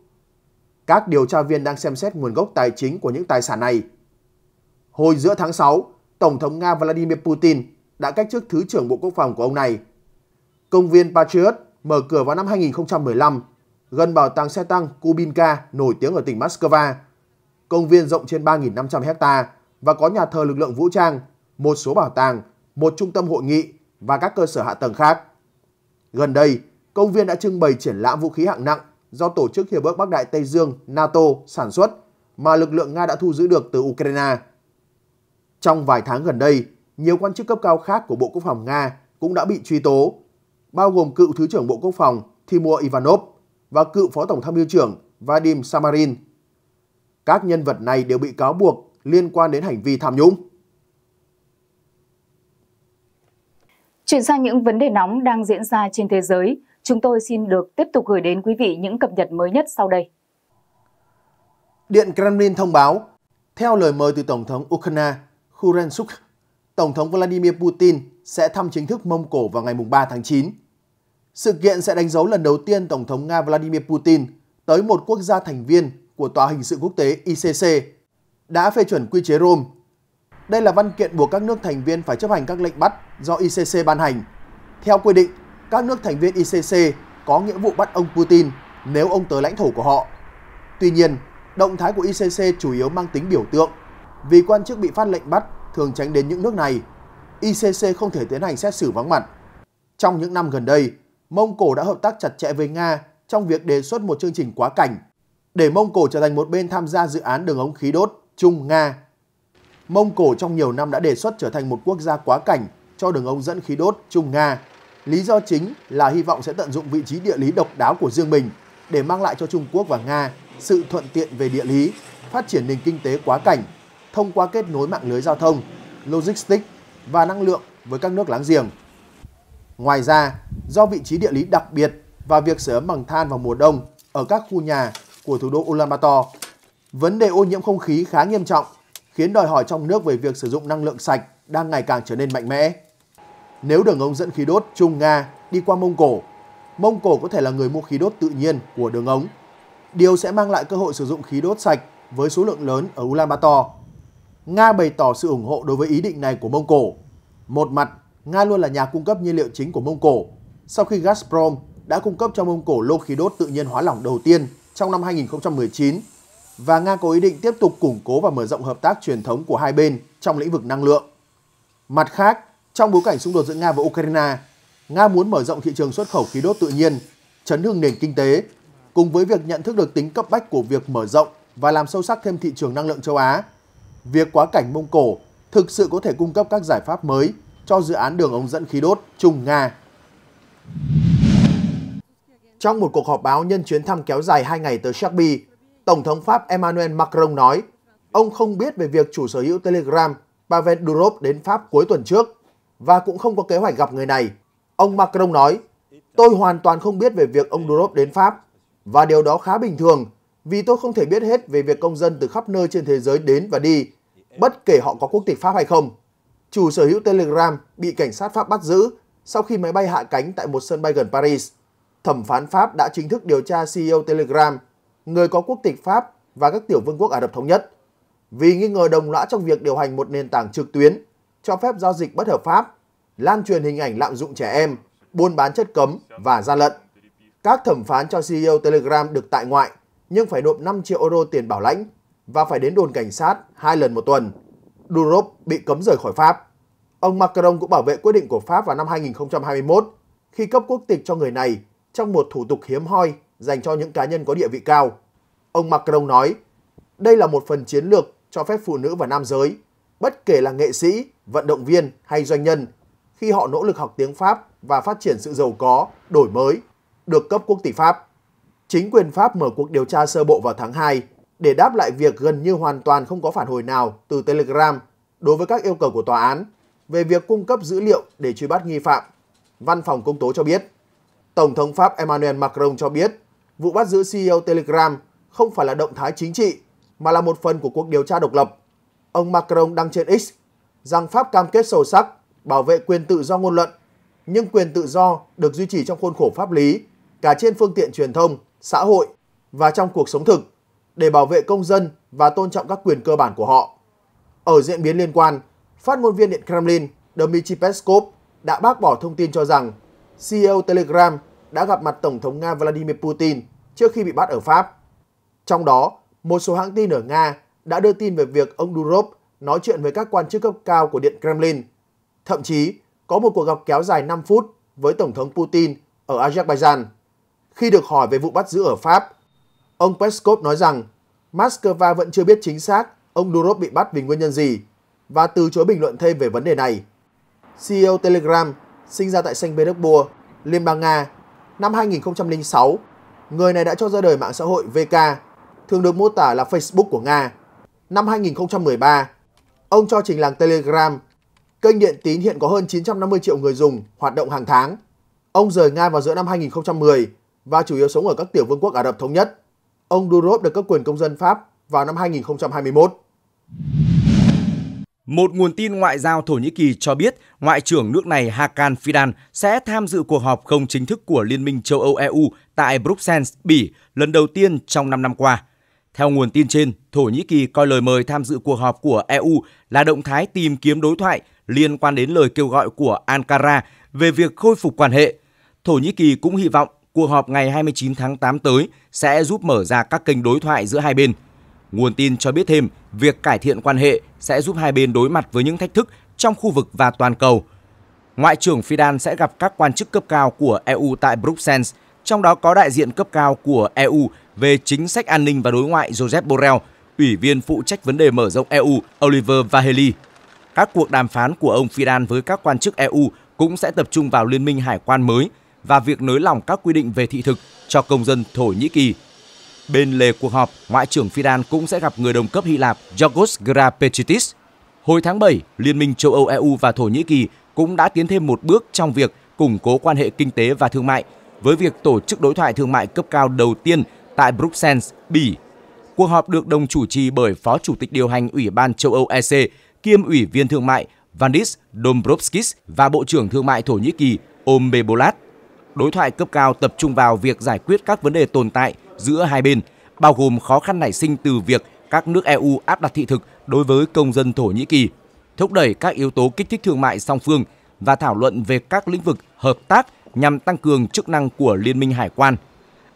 Các điều tra viên đang xem xét nguồn gốc tài chính của những tài sản này. Hồi giữa tháng 6, Tổng thống Nga Vladimir Putin đã cách chức Thứ trưởng Bộ Quốc phòng của ông này. Công viên Patriot mở cửa vào năm 2015, gần bảo tàng xe tăng Kubinka nổi tiếng ở tỉnh Moscow. Công viên rộng trên 3.500 hecta và có nhà thờ lực lượng vũ trang, một số bảo tàng, một trung tâm hội nghị và các cơ sở hạ tầng khác. Gần đây, công viên đã trưng bày triển lãm vũ khí hạng nặng do Tổ chức Hiệp ước Bắc Đại Tây Dương NATO sản xuất mà lực lượng Nga đã thu giữ được từ Ukraine. Trong vài tháng gần đây, nhiều quan chức cấp cao khác của Bộ Quốc phòng Nga cũng đã bị truy tố, bao gồm cựu Thứ trưởng Bộ Quốc phòng Timur Ivanov và cựu Phó Tổng tham mưu trưởng Vadim Samarin. Các nhân vật này đều bị cáo buộc liên quan đến hành vi tham nhũng. Chuyển sang những vấn đề nóng đang diễn ra trên thế giới – Chúng tôi xin được tiếp tục gửi đến quý vị những cập nhật mới nhất sau đây. Điện Kremlin thông báo, theo lời mời từ Tổng thống Ukraine Khurensuk, Tổng thống Vladimir Putin sẽ thăm chính thức Mông Cổ vào ngày 3 tháng 9. Sự kiện sẽ đánh dấu lần đầu tiên Tổng thống Nga Vladimir Putin tới một quốc gia thành viên của Tòa hình sự quốc tế ICC đã phê chuẩn quy chế Rome. Đây là văn kiện buộc các nước thành viên phải chấp hành các lệnh bắt do ICC ban hành. Theo quy định, các nước thành viên ICC có nghĩa vụ bắt ông Putin nếu ông tới lãnh thổ của họ. Tuy nhiên, động thái của ICC chủ yếu mang tính biểu tượng vì quan chức bị phát lệnh bắt thường tránh đến những nước này. ICC không thể tiến hành xét xử vắng mặt. Trong những năm gần đây, Mông Cổ đã hợp tác chặt chẽ với Nga trong việc đề xuất một chương trình quá cảnh để Mông Cổ trở thành một bên tham gia dự án đường ống khí đốt Trung Nga. Mông Cổ trong nhiều năm đã đề xuất trở thành một quốc gia quá cảnh cho đường ống dẫn khí đốt Trung Nga Lý do chính là hy vọng sẽ tận dụng vị trí địa lý độc đáo của riêng mình để mang lại cho Trung Quốc và Nga sự thuận tiện về địa lý, phát triển nền kinh tế quá cảnh thông qua kết nối mạng lưới giao thông, logistics và năng lượng với các nước láng giềng. Ngoài ra, do vị trí địa lý đặc biệt và việc sửa ấm bằng than vào mùa đông ở các khu nhà của thủ đô Ulaanbaatar, vấn đề ô nhiễm không khí khá nghiêm trọng, khiến đòi hỏi trong nước về việc sử dụng năng lượng sạch đang ngày càng trở nên mạnh mẽ. Nếu đường ống dẫn khí đốt Trung Nga đi qua Mông Cổ, Mông Cổ có thể là người mua khí đốt tự nhiên của đường ống. Điều sẽ mang lại cơ hội sử dụng khí đốt sạch với số lượng lớn ở Ulaanbaatar. Nga bày tỏ sự ủng hộ đối với ý định này của Mông Cổ. Một mặt, Nga luôn là nhà cung cấp nhiên liệu chính của Mông Cổ. Sau khi Gazprom đã cung cấp cho Mông Cổ lô khí đốt tự nhiên hóa lỏng đầu tiên trong năm 2019 và Nga có ý định tiếp tục củng cố và mở rộng hợp tác truyền thống của hai bên trong lĩnh vực năng lượng. Mặt khác, trong bối cảnh xung đột giữa Nga và Ukraine, Nga muốn mở rộng thị trường xuất khẩu khí đốt tự nhiên, chấn hưng nền kinh tế, cùng với việc nhận thức được tính cấp bách của việc mở rộng và làm sâu sắc thêm thị trường năng lượng châu Á. Việc quá cảnh Mông Cổ thực sự có thể cung cấp các giải pháp mới cho dự án đường ống dẫn khí đốt Trung Nga. Trong một cuộc họp báo nhân chuyến thăm kéo dài 2 ngày tới shakby Tổng thống Pháp Emmanuel Macron nói ông không biết về việc chủ sở hữu Telegram Pavel Durov đến Pháp cuối tuần trước và cũng không có kế hoạch gặp người này. Ông Macron nói, tôi hoàn toàn không biết về việc ông Durov đến Pháp và điều đó khá bình thường vì tôi không thể biết hết về việc công dân từ khắp nơi trên thế giới đến và đi, bất kể họ có quốc tịch Pháp hay không. Chủ sở hữu Telegram bị cảnh sát Pháp bắt giữ sau khi máy bay hạ cánh tại một sân bay gần Paris. Thẩm phán Pháp đã chính thức điều tra CEO Telegram, người có quốc tịch Pháp và các tiểu vương quốc Ả Rập Thống Nhất, vì nghi ngờ đồng lõa trong việc điều hành một nền tảng trực tuyến cho phép giao dịch bất hợp pháp, lan truyền hình ảnh lạm dụng trẻ em, buôn bán chất cấm và gian lận. Các thẩm phán cho CEO Telegram được tại ngoại nhưng phải nộp 5 triệu euro tiền bảo lãnh và phải đến đồn cảnh sát hai lần một tuần. Durov bị cấm rời khỏi Pháp. Ông Macron cũng bảo vệ quyết định của Pháp vào năm 2021 khi cấp quốc tịch cho người này trong một thủ tục hiếm hoi dành cho những cá nhân có địa vị cao. Ông Macron nói, đây là một phần chiến lược cho phép phụ nữ và nam giới, bất kể là nghệ sĩ, vận động viên hay doanh nhân khi họ nỗ lực học tiếng Pháp và phát triển sự giàu có, đổi mới, được cấp quốc tỷ Pháp. Chính quyền Pháp mở cuộc điều tra sơ bộ vào tháng 2 để đáp lại việc gần như hoàn toàn không có phản hồi nào từ Telegram đối với các yêu cầu của tòa án về việc cung cấp dữ liệu để truy bắt nghi phạm, văn phòng công tố cho biết. Tổng thống Pháp Emmanuel Macron cho biết vụ bắt giữ CEO Telegram không phải là động thái chính trị mà là một phần của cuộc điều tra độc lập. Ông Macron đăng trên X rằng Pháp cam kết sâu sắc bảo vệ quyền tự do ngôn luận, nhưng quyền tự do được duy trì trong khuôn khổ pháp lý, cả trên phương tiện truyền thông, xã hội và trong cuộc sống thực để bảo vệ công dân và tôn trọng các quyền cơ bản của họ. Ở diễn biến liên quan, phát ngôn viên Điện Kremlin Dmitry Peskov đã bác bỏ thông tin cho rằng CEO Telegram đã gặp mặt Tổng thống Nga Vladimir Putin trước khi bị bắt ở Pháp. Trong đó, một số hãng tin ở Nga đã đưa tin về việc ông Durov nói chuyện với các quan chức cấp cao của Điện Kremlin. Thậm chí, có một cuộc gặp kéo dài 5 phút với Tổng thống Putin ở Azerbaijan. Khi được hỏi về vụ bắt giữ ở Pháp, ông Peskov nói rằng Moscow vẫn chưa biết chính xác ông Durov bị bắt vì nguyên nhân gì và từ chối bình luận thêm về vấn đề này. CEO Telegram sinh ra tại Saint Petersburg, Liên bang Nga, năm 2006, người này đã cho ra đời mạng xã hội VK, thường được mô tả là Facebook của Nga. Năm 2013, Ông cho trình làng Telegram, kênh điện tín hiện có hơn 950 triệu người dùng hoạt động hàng tháng. Ông rời Nga vào giữa năm 2010 và chủ yếu sống ở các tiểu vương quốc Ả Rập Thống Nhất. Ông Durov được cấp quyền công dân Pháp vào năm 2021. Một nguồn tin ngoại giao Thổ Nhĩ Kỳ cho biết Ngoại trưởng nước này Hakan Fidan sẽ tham dự cuộc họp không chính thức của Liên minh châu Âu EU tại Bruxelles, Bỉ lần đầu tiên trong 5 năm qua. Theo nguồn tin trên, Thổ Nhĩ Kỳ coi lời mời tham dự cuộc họp của EU là động thái tìm kiếm đối thoại liên quan đến lời kêu gọi của Ankara về việc khôi phục quan hệ. Thổ Nhĩ Kỳ cũng hy vọng cuộc họp ngày 29 tháng 8 tới sẽ giúp mở ra các kênh đối thoại giữa hai bên. Nguồn tin cho biết thêm, việc cải thiện quan hệ sẽ giúp hai bên đối mặt với những thách thức trong khu vực và toàn cầu. Ngoại trưởng Fidan sẽ gặp các quan chức cấp cao của EU tại Bruxelles, trong đó có đại diện cấp cao của EU về chính sách an ninh và đối ngoại Joseph Borrell, Ủy viên phụ trách vấn đề mở rộng EU Oliver Vahely. Các cuộc đàm phán của ông Fidan với các quan chức EU cũng sẽ tập trung vào liên minh hải quan mới và việc nới lỏng các quy định về thị thực cho công dân Thổ Nhĩ Kỳ. Bên lề cuộc họp, Ngoại trưởng Fidan cũng sẽ gặp người đồng cấp Hy Lạp Yorgos Grapetitis. Hồi tháng 7, Liên minh châu Âu EU và Thổ Nhĩ Kỳ cũng đã tiến thêm một bước trong việc củng cố quan hệ kinh tế và thương mại với việc tổ chức đối thoại thương mại cấp cao đầu tiên tại Bruxelles, Bỉ. Cuộc họp được đồng chủ trì bởi Phó Chủ tịch điều hành Ủy ban châu Âu EC kiêm Ủy viên Thương mại Vandis Dombrovskis và Bộ trưởng Thương mại Thổ Nhĩ Kỳ Om Bolat. Đối thoại cấp cao tập trung vào việc giải quyết các vấn đề tồn tại giữa hai bên, bao gồm khó khăn nảy sinh từ việc các nước EU áp đặt thị thực đối với công dân Thổ Nhĩ Kỳ, thúc đẩy các yếu tố kích thích thương mại song phương và thảo luận về các lĩnh vực hợp tác nhằm tăng cường chức năng của Liên minh Hải quan.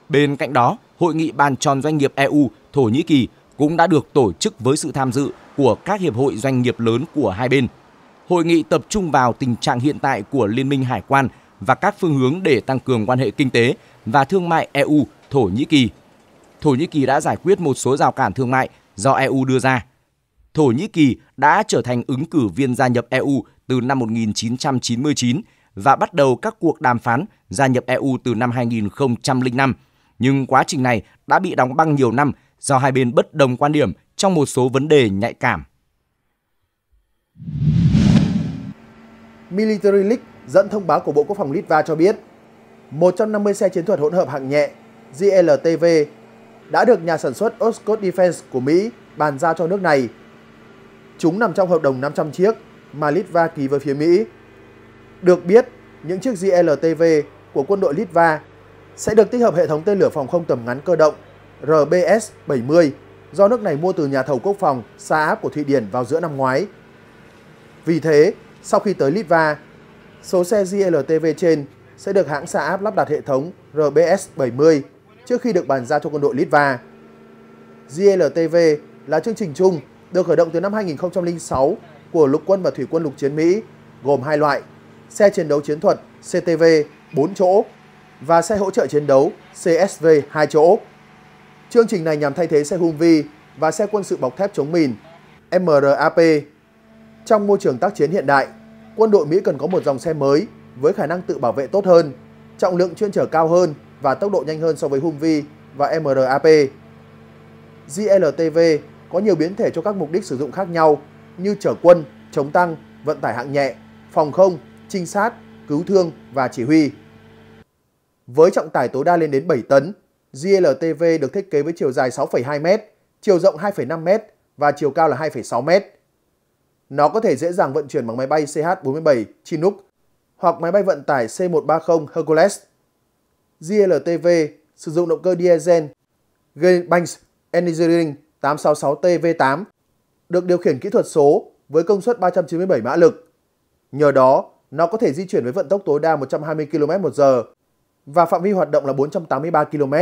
Bên cạnh đó, Hội nghị bàn tròn doanh nghiệp EU Thổ Nhĩ Kỳ cũng đã được tổ chức với sự tham dự của các hiệp hội doanh nghiệp lớn của hai bên. Hội nghị tập trung vào tình trạng hiện tại của Liên minh Hải quan và các phương hướng để tăng cường quan hệ kinh tế và thương mại EU Thổ Nhĩ Kỳ. Thổ Nhĩ Kỳ đã giải quyết một số rào cản thương mại do EU đưa ra. Thổ Nhĩ Kỳ đã trở thành ứng cử viên gia nhập EU từ năm 1999 và bắt đầu các cuộc đàm phán gia nhập EU từ năm 2005 nhưng quá trình này đã bị đóng băng nhiều năm do hai bên bất đồng quan điểm trong một số vấn đề nhạy cảm. Military League dẫn thông báo của Bộ Quốc phòng Litva cho biết 150 xe chiến thuật hỗn hợp hạng nhẹ GLTV đã được nhà sản xuất Oscode Defense của Mỹ bàn giao cho nước này. Chúng nằm trong hợp đồng 500 chiếc mà Litva ký với phía Mỹ. Được biết, những chiếc GLTV của quân đội Litva sẽ được tích hợp hệ thống tên lửa phòng không tầm ngắn cơ động RBS-70 do nước này mua từ nhà thầu quốc phòng Saab của Thụy Điển vào giữa năm ngoái. Vì thế, sau khi tới Litva, số xe GLTV trên sẽ được hãng Saab lắp đặt hệ thống RBS-70 trước khi được bàn giao cho quân đội Litva. GLTV là chương trình chung được khởi động từ năm 2006 của Lục quân và Thủy quân lục chiến Mỹ, gồm hai loại, xe chiến đấu chiến thuật CTV 4 chỗ và xe hỗ trợ chiến đấu CSV 2 chỗ. Chương trình này nhằm thay thế xe Humvee và xe quân sự bọc thép chống mìn MRAP. Trong môi trường tác chiến hiện đại, quân đội Mỹ cần có một dòng xe mới với khả năng tự bảo vệ tốt hơn, trọng lượng chuyên trở cao hơn và tốc độ nhanh hơn so với Humvee và MRAP. GLTV có nhiều biến thể cho các mục đích sử dụng khác nhau như chở quân, chống tăng, vận tải hạng nhẹ, phòng không, trinh sát, cứu thương và chỉ huy. Với trọng tải tối đa lên đến 7 tấn, GLTV được thiết kế với chiều dài 6,2m, chiều rộng 2,5m và chiều cao là 2,6m. Nó có thể dễ dàng vận chuyển bằng máy bay CH-47 Chinook hoặc máy bay vận tải C-130 Hercules. GLTV sử dụng động cơ diesel Gearbanks Engineering 866T V8 được điều khiển kỹ thuật số với công suất 397 mã lực. Nhờ đó, nó có thể di chuyển với vận tốc tối đa 120 km một giờ và phạm vi hoạt động là 483 km.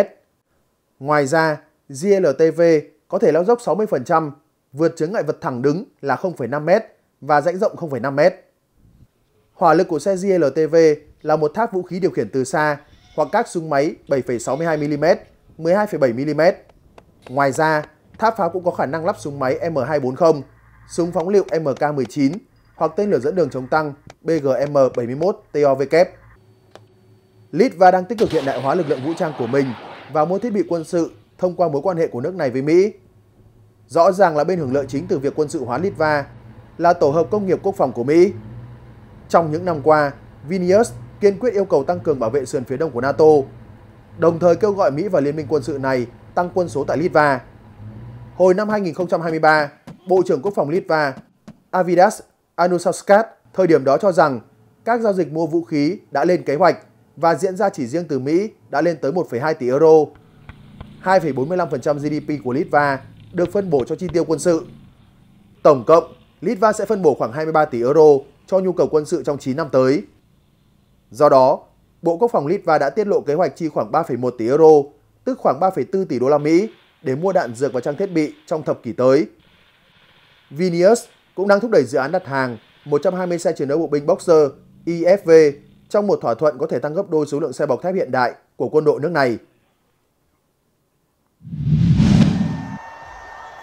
Ngoài ra, GLTV có thể lao dốc 60%, vượt chướng ngại vật thẳng đứng là 0,5m và rãnh rộng 0,5m. Hỏa lực của xe GLTV là một tháp vũ khí điều khiển từ xa hoặc các súng máy 7,62mm, 12,7mm. Ngoài ra, tháp pháo cũng có khả năng lắp súng máy M240, súng phóng liệu MK-19 hoặc tên lửa dẫn đường chống tăng BGM-71 TOVK. Litva đang tích cực hiện đại hóa lực lượng vũ trang của mình và mua thiết bị quân sự thông qua mối quan hệ của nước này với Mỹ. Rõ ràng là bên hưởng lợi chính từ việc quân sự hóa Litva là tổ hợp công nghiệp quốc phòng của Mỹ. Trong những năm qua, Vinius kiên quyết yêu cầu tăng cường bảo vệ sườn phía đông của NATO, đồng thời kêu gọi Mỹ và liên minh quân sự này tăng quân số tại Litva. Hồi năm 2023, Bộ trưởng Quốc phòng Litva Avidas Anusauskas thời điểm đó cho rằng các giao dịch mua vũ khí đã lên kế hoạch và diễn ra chỉ riêng từ Mỹ đã lên tới 1,2 tỷ euro. 2,45% GDP của Litva được phân bổ cho chi tiêu quân sự. Tổng cộng, Litva sẽ phân bổ khoảng 23 tỷ euro cho nhu cầu quân sự trong 9 năm tới. Do đó, Bộ Quốc phòng Litva đã tiết lộ kế hoạch chi khoảng 3,1 tỷ euro, tức khoảng 3,4 tỷ đô la Mỹ để mua đạn dược và trang thiết bị trong thập kỷ tới. Vinius cũng đang thúc đẩy dự án đặt hàng 120 xe chiến đấu bộ binh Boxer (EFV) trong một thỏa thuận có thể tăng gấp đôi số lượng xe bọc thép hiện đại của quân đội nước này.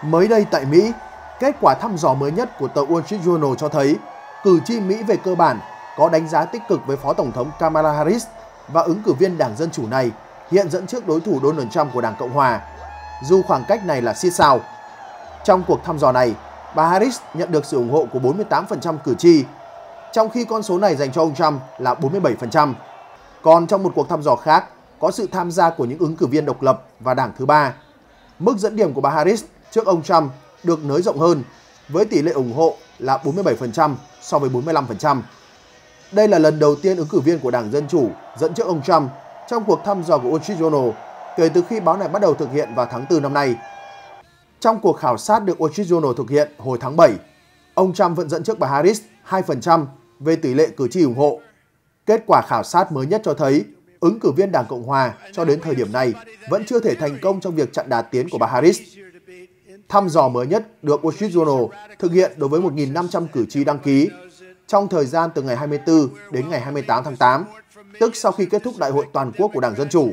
Mới đây tại Mỹ, kết quả thăm dò mới nhất của tờ Wall Street Journal cho thấy cử tri Mỹ về cơ bản có đánh giá tích cực với Phó Tổng thống Kamala Harris và ứng cử viên Đảng Dân Chủ này hiện dẫn trước đối thủ Donald Trump của Đảng Cộng Hòa, dù khoảng cách này là siết sao. Trong cuộc thăm dò này, bà Harris nhận được sự ủng hộ của 48% cử tri trong khi con số này dành cho ông Trump là 47%. Còn trong một cuộc thăm dò khác, có sự tham gia của những ứng cử viên độc lập và đảng thứ ba. Mức dẫn điểm của bà Harris trước ông Trump được nới rộng hơn với tỷ lệ ủng hộ là 47% so với 45%. Đây là lần đầu tiên ứng cử viên của Đảng Dân Chủ dẫn trước ông Trump trong cuộc thăm dò của Wall Street Journal kể từ khi báo này bắt đầu thực hiện vào tháng 4 năm nay. Trong cuộc khảo sát được Wall Street Journal thực hiện hồi tháng 7, ông Trump vẫn dẫn trước bà Harris 2% về tỷ lệ cử tri ủng hộ. Kết quả khảo sát mới nhất cho thấy ứng cử viên Đảng Cộng Hòa cho đến thời điểm này vẫn chưa thể thành công trong việc chặn đà tiến của bà Harris. Thăm dò mới nhất được Wall Street Journal thực hiện đối với 1.500 cử tri đăng ký trong thời gian từ ngày 24 đến ngày 28 tháng 8, tức sau khi kết thúc Đại hội Toàn quốc của Đảng Dân Chủ.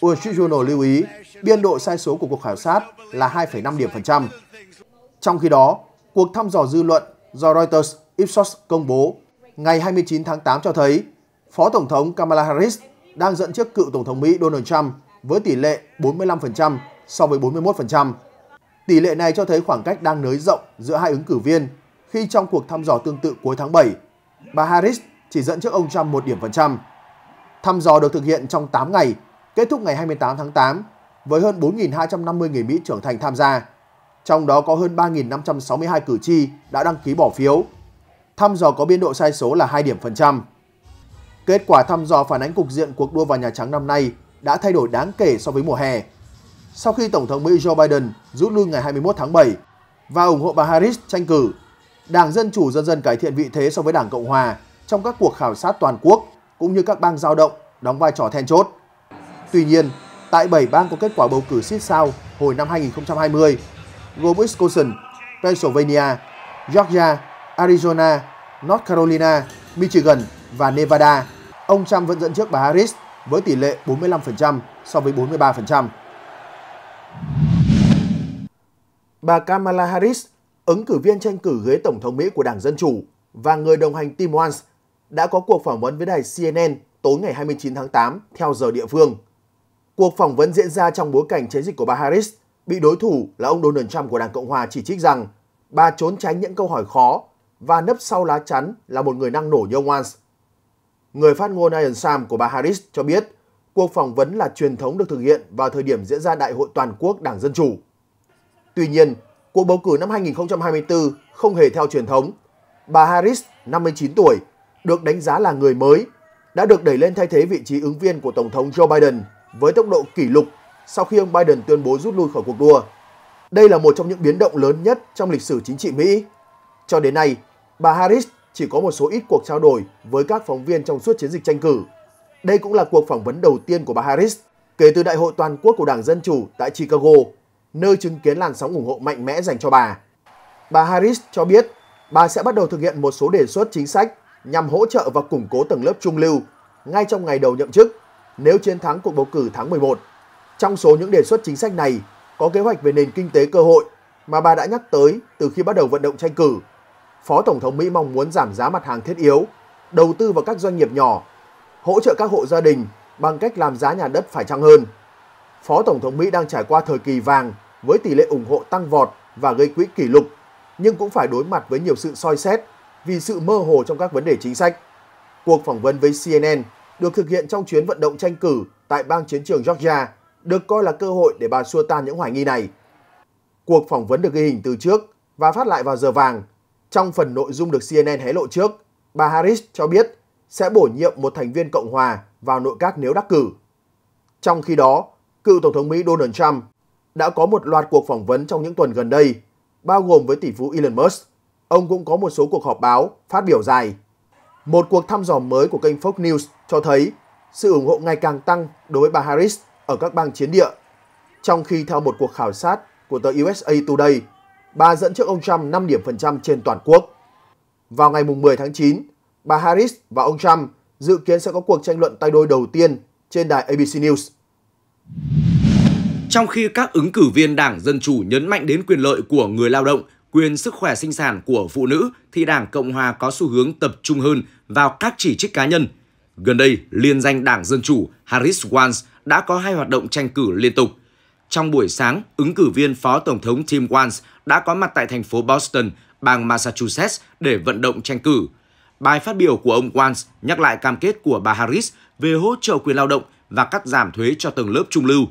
Wall Street Journal lưu ý biên độ sai số của cuộc khảo sát là 2,5 điểm phần trăm. Trong khi đó, cuộc thăm dò dư luận do Reuters Ipsos công bố ngày 29 tháng 8 cho thấy Phó Tổng thống Kamala Harris đang dẫn trước cựu Tổng thống Mỹ Donald Trump với tỷ lệ 45% so với 41%. Tỷ lệ này cho thấy khoảng cách đang nới rộng giữa hai ứng cử viên khi trong cuộc thăm dò tương tự cuối tháng 7, bà Harris chỉ dẫn trước ông Trump một điểm phần trăm. Thăm dò được thực hiện trong 8 ngày, kết thúc ngày 28 tháng 8 với hơn 4.250 người Mỹ trưởng thành tham gia, trong đó có hơn 3.562 cử tri đã đăng ký bỏ phiếu thăm dò có biên độ sai số là 2 điểm phần trăm. Kết quả thăm dò phản ánh cục diện cuộc đua vào Nhà Trắng năm nay đã thay đổi đáng kể so với mùa hè. Sau khi Tổng thống Mỹ Joe Biden rút lui ngày 21 tháng 7 và ủng hộ bà Harris tranh cử, Đảng Dân Chủ dần dần cải thiện vị thế so với Đảng Cộng Hòa trong các cuộc khảo sát toàn quốc cũng như các bang giao động đóng vai trò then chốt. Tuy nhiên, tại 7 bang có kết quả bầu cử xít sao hồi năm 2020, gồm Wisconsin, Pennsylvania, Georgia, Arizona, North Carolina, Michigan và Nevada. Ông Trump vẫn dẫn trước bà Harris với tỷ lệ 45% so với 43%. Bà Kamala Harris, ứng cử viên tranh cử ghế Tổng thống Mỹ của Đảng Dân Chủ và người đồng hành Tim Walz đã có cuộc phỏng vấn với đài CNN tối ngày 29 tháng 8 theo giờ địa phương. Cuộc phỏng vấn diễn ra trong bối cảnh chiến dịch của bà Harris bị đối thủ là ông Donald Trump của Đảng Cộng Hòa chỉ trích rằng bà trốn tránh những câu hỏi khó và nấp sau lá chắn là một người năng nổ như ông Wans. Người phát ngôn Iron Sam của bà Harris cho biết cuộc phỏng vấn là truyền thống được thực hiện vào thời điểm diễn ra Đại hội Toàn quốc Đảng Dân Chủ. Tuy nhiên, cuộc bầu cử năm 2024 không hề theo truyền thống. Bà Harris, 59 tuổi, được đánh giá là người mới, đã được đẩy lên thay thế vị trí ứng viên của Tổng thống Joe Biden với tốc độ kỷ lục sau khi ông Biden tuyên bố rút lui khỏi cuộc đua. Đây là một trong những biến động lớn nhất trong lịch sử chính trị Mỹ cho đến nay, bà Harris chỉ có một số ít cuộc trao đổi với các phóng viên trong suốt chiến dịch tranh cử. Đây cũng là cuộc phỏng vấn đầu tiên của bà Harris kể từ Đại hội Toàn quốc của Đảng Dân Chủ tại Chicago, nơi chứng kiến làn sóng ủng hộ mạnh mẽ dành cho bà. Bà Harris cho biết bà sẽ bắt đầu thực hiện một số đề xuất chính sách nhằm hỗ trợ và củng cố tầng lớp trung lưu ngay trong ngày đầu nhậm chức nếu chiến thắng cuộc bầu cử tháng 11. Trong số những đề xuất chính sách này có kế hoạch về nền kinh tế cơ hội mà bà đã nhắc tới từ khi bắt đầu vận động tranh cử Phó Tổng thống Mỹ mong muốn giảm giá mặt hàng thiết yếu, đầu tư vào các doanh nghiệp nhỏ, hỗ trợ các hộ gia đình bằng cách làm giá nhà đất phải chăng hơn. Phó Tổng thống Mỹ đang trải qua thời kỳ vàng với tỷ lệ ủng hộ tăng vọt và gây quỹ kỷ lục, nhưng cũng phải đối mặt với nhiều sự soi xét vì sự mơ hồ trong các vấn đề chính sách. Cuộc phỏng vấn với CNN được thực hiện trong chuyến vận động tranh cử tại bang chiến trường Georgia được coi là cơ hội để bà xua tan những hoài nghi này. Cuộc phỏng vấn được ghi hình từ trước và phát lại vào giờ vàng trong phần nội dung được CNN hé lộ trước, bà Harris cho biết sẽ bổ nhiệm một thành viên Cộng hòa vào nội các nếu đắc cử. Trong khi đó, cựu Tổng thống Mỹ Donald Trump đã có một loạt cuộc phỏng vấn trong những tuần gần đây, bao gồm với tỷ phú Elon Musk. Ông cũng có một số cuộc họp báo phát biểu dài. Một cuộc thăm dò mới của kênh Fox News cho thấy sự ủng hộ ngày càng tăng đối với bà Harris ở các bang chiến địa, trong khi theo một cuộc khảo sát của tờ USA Today, bà dẫn trước ông Trump 5 điểm phần trăm trên toàn quốc. Vào ngày 10 tháng 9, bà Harris và ông Trump dự kiến sẽ có cuộc tranh luận tay đôi đầu tiên trên đài ABC News. Trong khi các ứng cử viên Đảng Dân Chủ nhấn mạnh đến quyền lợi của người lao động, quyền sức khỏe sinh sản của phụ nữ, thì Đảng Cộng Hòa có xu hướng tập trung hơn vào các chỉ trích cá nhân. Gần đây, liên danh Đảng Dân Chủ Harris Wands đã có hai hoạt động tranh cử liên tục – trong buổi sáng, ứng cử viên Phó Tổng thống Tim Walz đã có mặt tại thành phố Boston, bang Massachusetts để vận động tranh cử. Bài phát biểu của ông Walz nhắc lại cam kết của bà Harris về hỗ trợ quyền lao động và cắt giảm thuế cho tầng lớp trung lưu.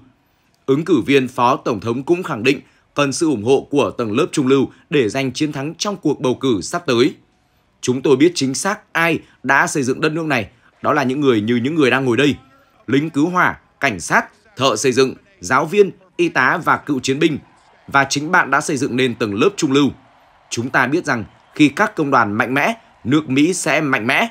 Ứng cử viên Phó Tổng thống cũng khẳng định cần sự ủng hộ của tầng lớp trung lưu để giành chiến thắng trong cuộc bầu cử sắp tới. Chúng tôi biết chính xác ai đã xây dựng đất nước này, đó là những người như những người đang ngồi đây. Lính cứu hỏa, cảnh sát, thợ xây dựng, giáo viên, y tá và cựu chiến binh và chính bạn đã xây dựng nên tầng lớp trung lưu. Chúng ta biết rằng khi các công đoàn mạnh mẽ, nước Mỹ sẽ mạnh mẽ.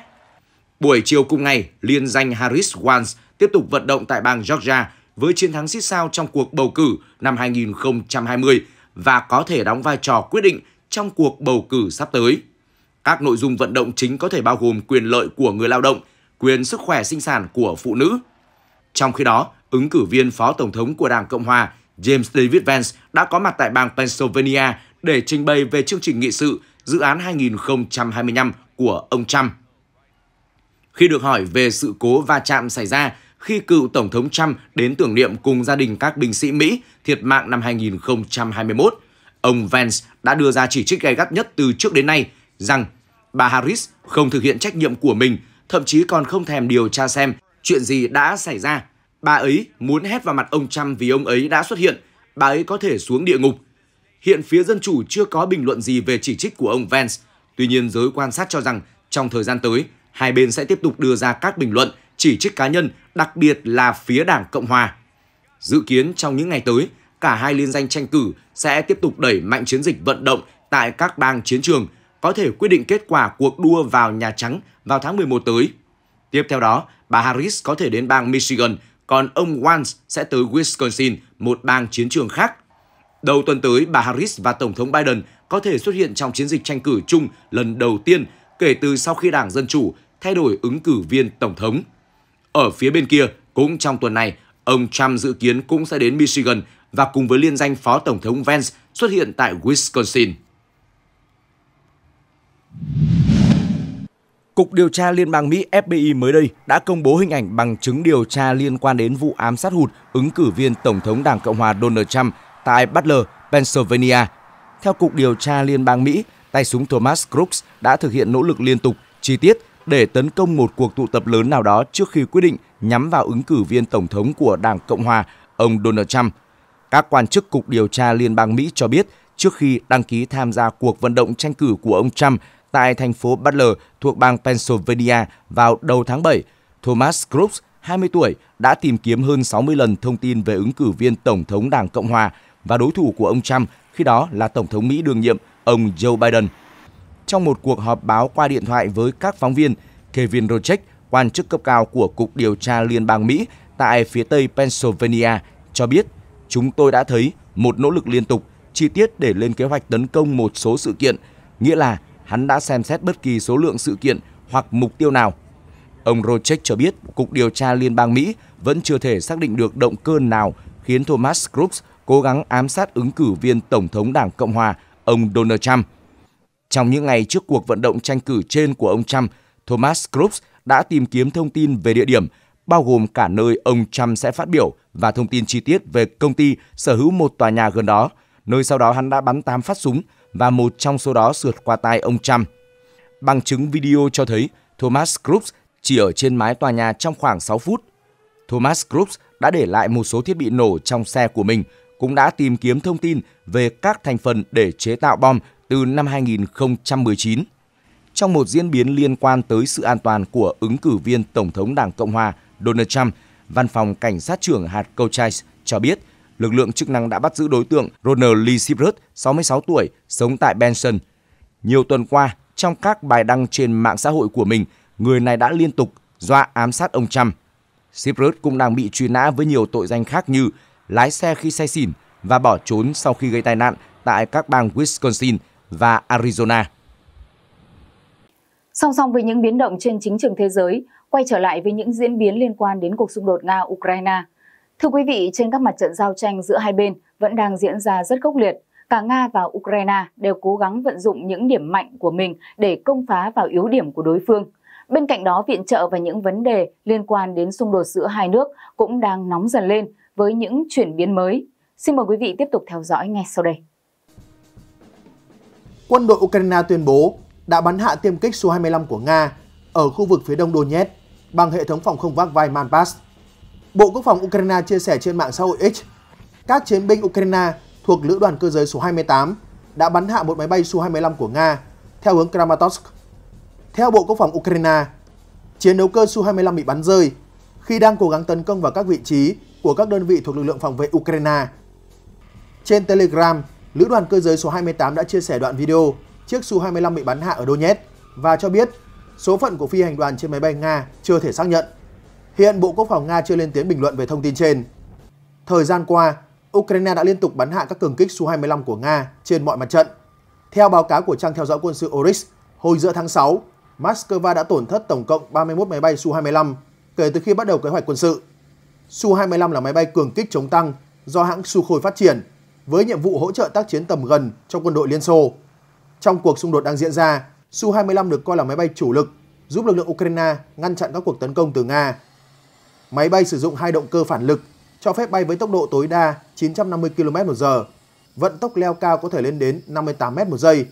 Buổi chiều cùng ngày, liên danh Harris Wands tiếp tục vận động tại bang Georgia với chiến thắng xít sao trong cuộc bầu cử năm 2020 và có thể đóng vai trò quyết định trong cuộc bầu cử sắp tới. Các nội dung vận động chính có thể bao gồm quyền lợi của người lao động, quyền sức khỏe sinh sản của phụ nữ. Trong khi đó, ứng cử viên phó tổng thống của Đảng Cộng hòa James David Vance đã có mặt tại bang Pennsylvania để trình bày về chương trình nghị sự dự án 2025 của ông Trump. Khi được hỏi về sự cố va chạm xảy ra khi cựu Tổng thống Trump đến tưởng niệm cùng gia đình các binh sĩ Mỹ thiệt mạng năm 2021, ông Vance đã đưa ra chỉ trích gay gắt nhất từ trước đến nay rằng bà Harris không thực hiện trách nhiệm của mình, thậm chí còn không thèm điều tra xem chuyện gì đã xảy ra Bà ấy muốn hét vào mặt ông Trump vì ông ấy đã xuất hiện, bà ấy có thể xuống địa ngục. Hiện phía Dân Chủ chưa có bình luận gì về chỉ trích của ông Vance, tuy nhiên giới quan sát cho rằng trong thời gian tới, hai bên sẽ tiếp tục đưa ra các bình luận chỉ trích cá nhân, đặc biệt là phía Đảng Cộng Hòa. Dự kiến trong những ngày tới, cả hai liên danh tranh cử sẽ tiếp tục đẩy mạnh chiến dịch vận động tại các bang chiến trường, có thể quyết định kết quả cuộc đua vào Nhà Trắng vào tháng 11 tới. Tiếp theo đó, bà Harris có thể đến bang Michigan còn ông Walz sẽ tới Wisconsin, một bang chiến trường khác. Đầu tuần tới, bà Harris và Tổng thống Biden có thể xuất hiện trong chiến dịch tranh cử chung lần đầu tiên kể từ sau khi Đảng Dân Chủ thay đổi ứng cử viên Tổng thống. Ở phía bên kia, cũng trong tuần này, ông Trump dự kiến cũng sẽ đến Michigan và cùng với liên danh Phó Tổng thống Vance xuất hiện tại Wisconsin. Cục điều tra Liên bang Mỹ FBI mới đây đã công bố hình ảnh bằng chứng điều tra liên quan đến vụ ám sát hụt ứng cử viên Tổng thống Đảng Cộng hòa Donald Trump tại Butler, Pennsylvania. Theo Cục điều tra Liên bang Mỹ, tay súng Thomas Crooks đã thực hiện nỗ lực liên tục, chi tiết để tấn công một cuộc tụ tập lớn nào đó trước khi quyết định nhắm vào ứng cử viên Tổng thống của Đảng Cộng hòa, ông Donald Trump. Các quan chức Cục điều tra Liên bang Mỹ cho biết trước khi đăng ký tham gia cuộc vận động tranh cử của ông Trump – tại thành phố Butler thuộc bang Pennsylvania vào đầu tháng 7, Thomas Crooks, 20 tuổi, đã tìm kiếm hơn 60 lần thông tin về ứng cử viên Tổng thống Đảng Cộng Hòa và đối thủ của ông Trump, khi đó là Tổng thống Mỹ đương nhiệm, ông Joe Biden. Trong một cuộc họp báo qua điện thoại với các phóng viên, Kevin Rochek, quan chức cấp cao của Cục Điều tra Liên bang Mỹ tại phía tây Pennsylvania, cho biết chúng tôi đã thấy một nỗ lực liên tục, chi tiết để lên kế hoạch tấn công một số sự kiện, nghĩa là hắn đã xem xét bất kỳ số lượng sự kiện hoặc mục tiêu nào. Ông Rochek cho biết Cục Điều tra Liên bang Mỹ vẫn chưa thể xác định được động cơ nào khiến Thomas Crooks cố gắng ám sát ứng cử viên Tổng thống Đảng Cộng Hòa, ông Donald Trump. Trong những ngày trước cuộc vận động tranh cử trên của ông Trump, Thomas Crooks đã tìm kiếm thông tin về địa điểm, bao gồm cả nơi ông Trump sẽ phát biểu và thông tin chi tiết về công ty sở hữu một tòa nhà gần đó, nơi sau đó hắn đã bắn 8 phát súng và một trong số đó sượt qua tai ông Trump. Bằng chứng video cho thấy Thomas Crooks chỉ ở trên mái tòa nhà trong khoảng 6 phút. Thomas Crooks đã để lại một số thiết bị nổ trong xe của mình, cũng đã tìm kiếm thông tin về các thành phần để chế tạo bom từ năm 2019. Trong một diễn biến liên quan tới sự an toàn của ứng cử viên Tổng thống Đảng Cộng Hòa Donald Trump, Văn phòng Cảnh sát trưởng hạt Colchise cho biết – lực lượng chức năng đã bắt giữ đối tượng Ronald Lee Sibrut, 66 tuổi, sống tại Benson. Nhiều tuần qua, trong các bài đăng trên mạng xã hội của mình, người này đã liên tục dọa ám sát ông Trump. Sibrut cũng đang bị truy nã với nhiều tội danh khác như lái xe khi say xỉn và bỏ trốn sau khi gây tai nạn tại các bang Wisconsin và Arizona. Song song với những biến động trên chính trường thế giới, quay trở lại với những diễn biến liên quan đến cuộc xung đột Nga-Ukraine – Thưa quý vị, trên các mặt trận giao tranh giữa hai bên vẫn đang diễn ra rất khốc liệt. Cả Nga và Ukraine đều cố gắng vận dụng những điểm mạnh của mình để công phá vào yếu điểm của đối phương. Bên cạnh đó, viện trợ và những vấn đề liên quan đến xung đột giữa hai nước cũng đang nóng dần lên với những chuyển biến mới. Xin mời quý vị tiếp tục theo dõi ngay sau đây. Quân đội Ukraine tuyên bố đã bắn hạ tiêm kích Su-25 của Nga ở khu vực phía đông Donetsk bằng hệ thống phòng không vác vai Manpass Bộ Quốc phòng Ukraine chia sẻ trên mạng xã hội X, các chiến binh Ukraine thuộc Lữ đoàn Cơ giới số 28 đã bắn hạ một máy bay Su-25 của Nga theo hướng Kramatorsk. Theo Bộ Quốc phòng Ukraine, chiến đấu cơ Su-25 bị bắn rơi khi đang cố gắng tấn công vào các vị trí của các đơn vị thuộc lực lượng phòng vệ Ukraine. Trên Telegram, Lữ đoàn cơ giới số 28 đã chia sẻ đoạn video chiếc Su-25 bị bắn hạ ở Donetsk và cho biết số phận của phi hành đoàn trên máy bay Nga chưa thể xác nhận. Hiện Bộ Quốc phòng Nga chưa lên tiếng bình luận về thông tin trên. Thời gian qua, Ukraine đã liên tục bắn hạ các cường kích Su-25 của Nga trên mọi mặt trận. Theo báo cáo của trang theo dõi quân sự Oryx, hồi giữa tháng 6, Moscow đã tổn thất tổng cộng 31 máy bay Su-25 kể từ khi bắt đầu kế hoạch quân sự. Su-25 là máy bay cường kích chống tăng do hãng Sukhoi phát triển với nhiệm vụ hỗ trợ tác chiến tầm gần cho quân đội Liên Xô. Trong cuộc xung đột đang diễn ra, Su-25 được coi là máy bay chủ lực giúp lực lượng Ukraine ngăn chặn các cuộc tấn công từ Nga. Máy bay sử dụng hai động cơ phản lực, cho phép bay với tốc độ tối đa 950 km/h, vận tốc leo cao có thể lên đến 58 m một giây.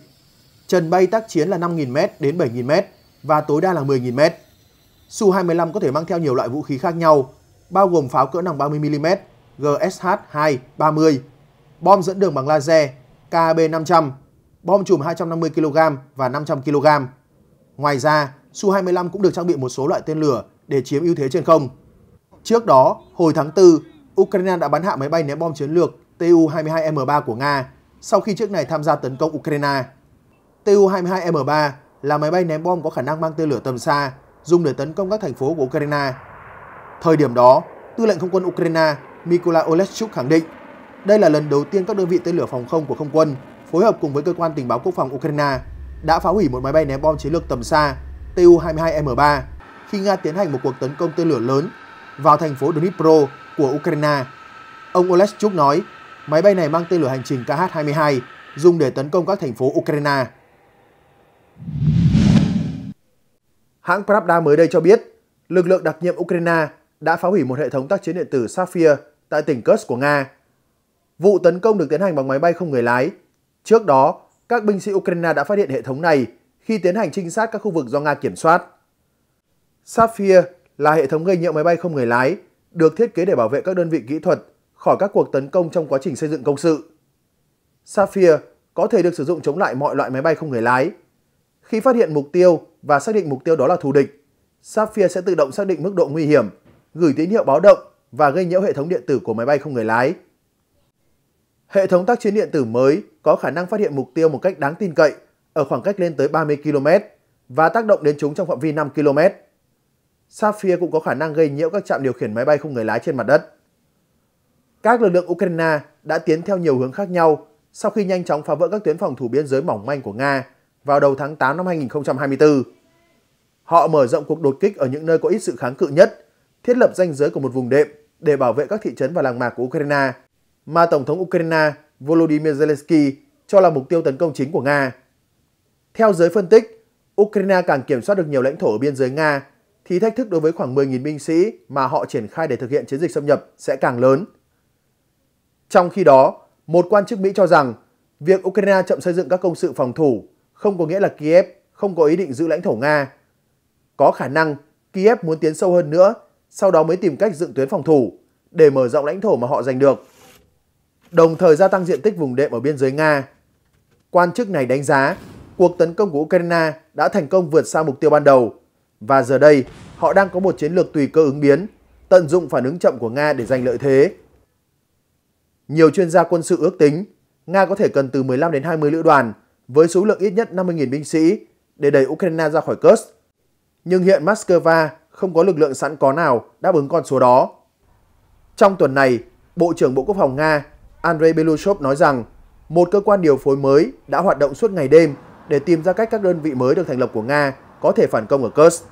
Trần bay tác chiến là 5.000m đến 7.000m và tối đa là 10.000m. Su-25 có thể mang theo nhiều loại vũ khí khác nhau, bao gồm pháo cỡ nòng 30mm GSH-230, bom dẫn đường bằng laser KB-500, bom chùm 250 kg và 500 kg. Ngoài ra, Su-25 cũng được trang bị một số loại tên lửa để chiếm ưu thế trên không. Trước đó, hồi tháng 4, Ukraine đã bắn hạ máy bay ném bom chiến lược Tu-22M3 của Nga sau khi chiếc này tham gia tấn công Ukraine. Tu-22M3 là máy bay ném bom có khả năng mang tên lửa tầm xa, dùng để tấn công các thành phố của Ukraine. Thời điểm đó, Tư lệnh Không quân Ukraine mykola Oleschuk khẳng định đây là lần đầu tiên các đơn vị tên lửa phòng không của không quân phối hợp cùng với cơ quan tình báo quốc phòng Ukraine đã phá hủy một máy bay ném bom chiến lược tầm xa Tu-22M3 khi Nga tiến hành một cuộc tấn công tên lửa lớn vào thành phố Dnipro của Ukraine. Ông Oleschuk nói, máy bay này mang tên lửa hành trình KH-22 dùng để tấn công các thành phố Ukraine. Hãng Pravda mới đây cho biết, lực lượng đặc nhiệm Ukraine đã phá hủy một hệ thống tác chiến điện tử Safir tại tỉnh Kursk của Nga. Vụ tấn công được tiến hành bằng máy bay không người lái. Trước đó, các binh sĩ Ukraine đã phát hiện hệ thống này khi tiến hành trinh sát các khu vực do Nga kiểm soát. Safir là hệ thống gây nhiễu máy bay không người lái, được thiết kế để bảo vệ các đơn vị kỹ thuật khỏi các cuộc tấn công trong quá trình xây dựng công sự. Sapphire có thể được sử dụng chống lại mọi loại máy bay không người lái. Khi phát hiện mục tiêu và xác định mục tiêu đó là thù địch, Sapphire sẽ tự động xác định mức độ nguy hiểm, gửi tín hiệu báo động và gây nhiễu hệ thống điện tử của máy bay không người lái. Hệ thống tác chiến điện tử mới có khả năng phát hiện mục tiêu một cách đáng tin cậy ở khoảng cách lên tới 30 km và tác động đến chúng trong phạm vi 5 km. Sapphire cũng có khả năng gây nhiễu các trạm điều khiển máy bay không người lái trên mặt đất. Các lực lượng Ukraine đã tiến theo nhiều hướng khác nhau sau khi nhanh chóng phá vỡ các tuyến phòng thủ biên giới mỏng manh của Nga vào đầu tháng 8 năm 2024. Họ mở rộng cuộc đột kích ở những nơi có ít sự kháng cự nhất, thiết lập ranh giới của một vùng đệm để bảo vệ các thị trấn và làng mạc của Ukraine, mà Tổng thống Ukraine Volodymyr Zelensky cho là mục tiêu tấn công chính của Nga. Theo giới phân tích, Ukraine càng kiểm soát được nhiều lãnh thổ ở biên giới Nga thì thách thức đối với khoảng 10.000 binh sĩ mà họ triển khai để thực hiện chiến dịch xâm nhập sẽ càng lớn. Trong khi đó, một quan chức Mỹ cho rằng việc Ukraine chậm xây dựng các công sự phòng thủ không có nghĩa là Kiev không có ý định giữ lãnh thổ Nga. Có khả năng Kiev muốn tiến sâu hơn nữa, sau đó mới tìm cách dựng tuyến phòng thủ để mở rộng lãnh thổ mà họ giành được, đồng thời gia tăng diện tích vùng đệm ở biên giới Nga. Quan chức này đánh giá cuộc tấn công của Ukraine đã thành công vượt xa mục tiêu ban đầu và giờ đây, họ đang có một chiến lược tùy cơ ứng biến, tận dụng phản ứng chậm của Nga để giành lợi thế. Nhiều chuyên gia quân sự ước tính, Nga có thể cần từ 15 đến 20 lữ đoàn với số lượng ít nhất 50.000 binh sĩ để đẩy Ukraine ra khỏi Kursk. Nhưng hiện Moscow không có lực lượng sẵn có nào đáp ứng con số đó. Trong tuần này, Bộ trưởng Bộ Quốc phòng Nga Andrei Belushov nói rằng một cơ quan điều phối mới đã hoạt động suốt ngày đêm để tìm ra cách các đơn vị mới được thành lập của Nga có thể phản công ở Kurs.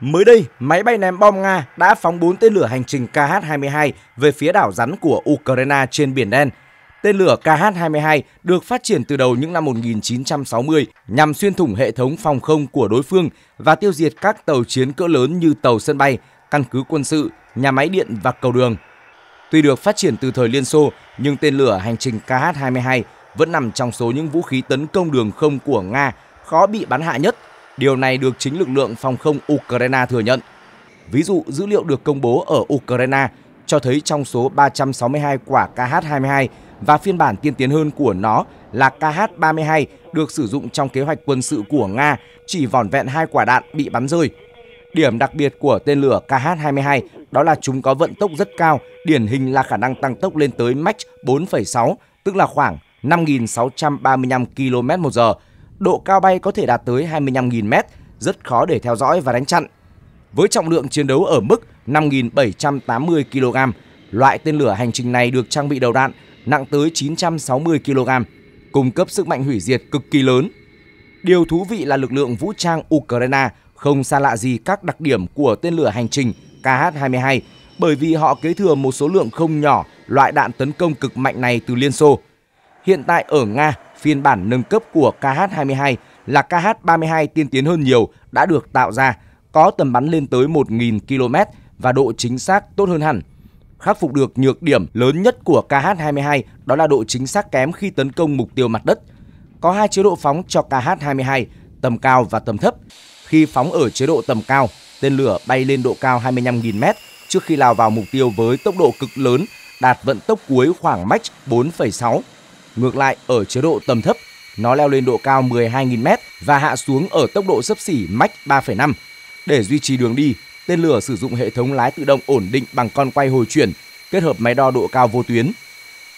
Mới đây, máy bay ném bom Nga đã phóng 4 tên lửa hành trình KH-22 về phía đảo rắn của Ukraine trên Biển Đen. Tên lửa KH-22 được phát triển từ đầu những năm 1960 nhằm xuyên thủng hệ thống phòng không của đối phương và tiêu diệt các tàu chiến cỡ lớn như tàu sân bay, căn cứ quân sự, nhà máy điện và cầu đường. Tuy được phát triển từ thời Liên Xô, nhưng tên lửa hành trình KH-22 vẫn nằm trong số những vũ khí tấn công đường không của Nga khó bị bắn hạ nhất. Điều này được chính lực lượng phòng không Ukraine thừa nhận. Ví dụ, dữ liệu được công bố ở Ukraine cho thấy trong số 362 quả KH-22 và phiên bản tiên tiến hơn của nó là KH-32 được sử dụng trong kế hoạch quân sự của Nga chỉ vỏn vẹn hai quả đạn bị bắn rơi. Điểm đặc biệt của tên lửa KH-22 đó là chúng có vận tốc rất cao, điển hình là khả năng tăng tốc lên tới Mach 4,6, tức là khoảng 5.635 km một giờ, độ cao bay có thể đạt tới 25.000 m, rất khó để theo dõi và đánh chặn. Với trọng lượng chiến đấu ở mức 5.780 kg, loại tên lửa hành trình này được trang bị đầu đạn nặng tới 960 kg, cung cấp sức mạnh hủy diệt cực kỳ lớn. Điều thú vị là lực lượng vũ trang Ukraine không xa lạ gì các đặc điểm của tên lửa hành trình KH-22 bởi vì họ kế thừa một số lượng không nhỏ loại đạn tấn công cực mạnh này từ Liên Xô. Hiện tại ở Nga, phiên bản nâng cấp của KH-22 là KH-32 tiên tiến hơn nhiều đã được tạo ra, có tầm bắn lên tới 1.000 km và độ chính xác tốt hơn hẳn. Khắc phục được nhược điểm lớn nhất của KH-22 đó là độ chính xác kém khi tấn công mục tiêu mặt đất. Có hai chế độ phóng cho KH-22, tầm cao và tầm thấp. Khi phóng ở chế độ tầm cao, tên lửa bay lên độ cao 25.000m trước khi lao vào mục tiêu với tốc độ cực lớn đạt vận tốc cuối khoảng Mach 4,6 Ngược lại, ở chế độ tầm thấp, nó leo lên độ cao 12.000m và hạ xuống ở tốc độ sấp xỉ Mach 3,5. Để duy trì đường đi, tên lửa sử dụng hệ thống lái tự động ổn định bằng con quay hồi chuyển, kết hợp máy đo độ cao vô tuyến.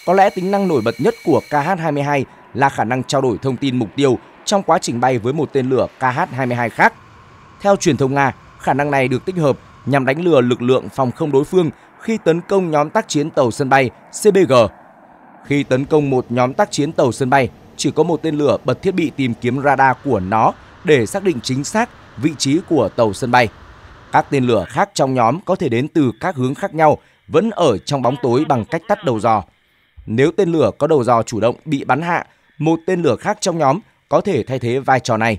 Có lẽ tính năng nổi bật nhất của KH-22 là khả năng trao đổi thông tin mục tiêu trong quá trình bay với một tên lửa KH-22 khác. Theo truyền thông Nga, khả năng này được tích hợp nhằm đánh lừa lực lượng phòng không đối phương khi tấn công nhóm tác chiến tàu sân bay CBG khi tấn công một nhóm tác chiến tàu sân bay, chỉ có một tên lửa bật thiết bị tìm kiếm radar của nó để xác định chính xác vị trí của tàu sân bay. Các tên lửa khác trong nhóm có thể đến từ các hướng khác nhau, vẫn ở trong bóng tối bằng cách tắt đầu dò. Nếu tên lửa có đầu dò chủ động bị bắn hạ, một tên lửa khác trong nhóm có thể thay thế vai trò này.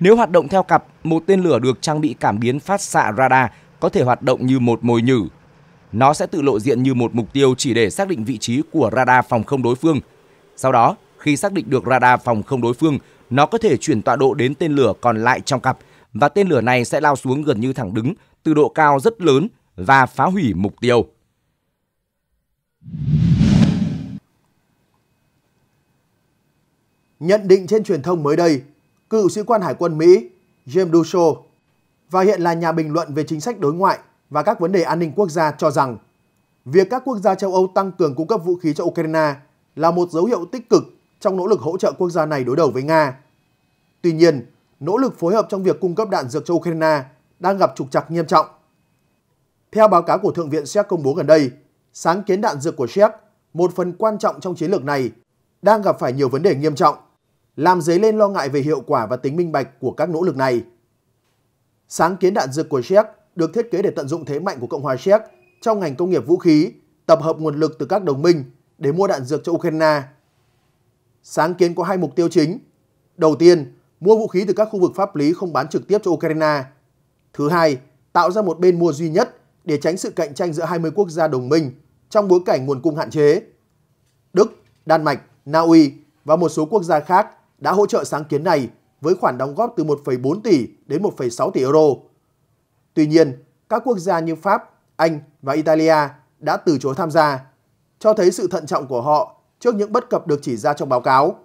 Nếu hoạt động theo cặp, một tên lửa được trang bị cảm biến phát xạ radar có thể hoạt động như một mồi nhử nó sẽ tự lộ diện như một mục tiêu chỉ để xác định vị trí của radar phòng không đối phương. Sau đó, khi xác định được radar phòng không đối phương, nó có thể chuyển tọa độ đến tên lửa còn lại trong cặp và tên lửa này sẽ lao xuống gần như thẳng đứng từ độ cao rất lớn và phá hủy mục tiêu. Nhận định trên truyền thông mới đây, cựu sĩ quan Hải quân Mỹ James Dussault và hiện là nhà bình luận về chính sách đối ngoại và các vấn đề an ninh quốc gia cho rằng việc các quốc gia châu Âu tăng cường cung cấp vũ khí cho Ukraine là một dấu hiệu tích cực trong nỗ lực hỗ trợ quốc gia này đối đầu với Nga. Tuy nhiên, nỗ lực phối hợp trong việc cung cấp đạn dược cho Ukraine đang gặp trục trặc nghiêm trọng. Theo báo cáo của Thượng viện Séc công bố gần đây, sáng kiến đạn dược của Séc, một phần quan trọng trong chiến lược này, đang gặp phải nhiều vấn đề nghiêm trọng, làm dấy lên lo ngại về hiệu quả và tính minh bạch của các nỗ lực này. Sáng kiến đạn dược của Séc được thiết kế để tận dụng thế mạnh của Cộng hòa Séc trong ngành công nghiệp vũ khí, tập hợp nguồn lực từ các đồng minh để mua đạn dược cho Ukraine. Sáng kiến có hai mục tiêu chính. Đầu tiên, mua vũ khí từ các khu vực pháp lý không bán trực tiếp cho Ukraine. Thứ hai, tạo ra một bên mua duy nhất để tránh sự cạnh tranh giữa 20 quốc gia đồng minh trong bối cảnh nguồn cung hạn chế. Đức, Đan Mạch, Na Uy và một số quốc gia khác đã hỗ trợ sáng kiến này với khoản đóng góp từ 1,4 tỷ đến 1,6 tỷ euro. Tuy nhiên, các quốc gia như Pháp, Anh và Italia đã từ chối tham gia, cho thấy sự thận trọng của họ trước những bất cập được chỉ ra trong báo cáo.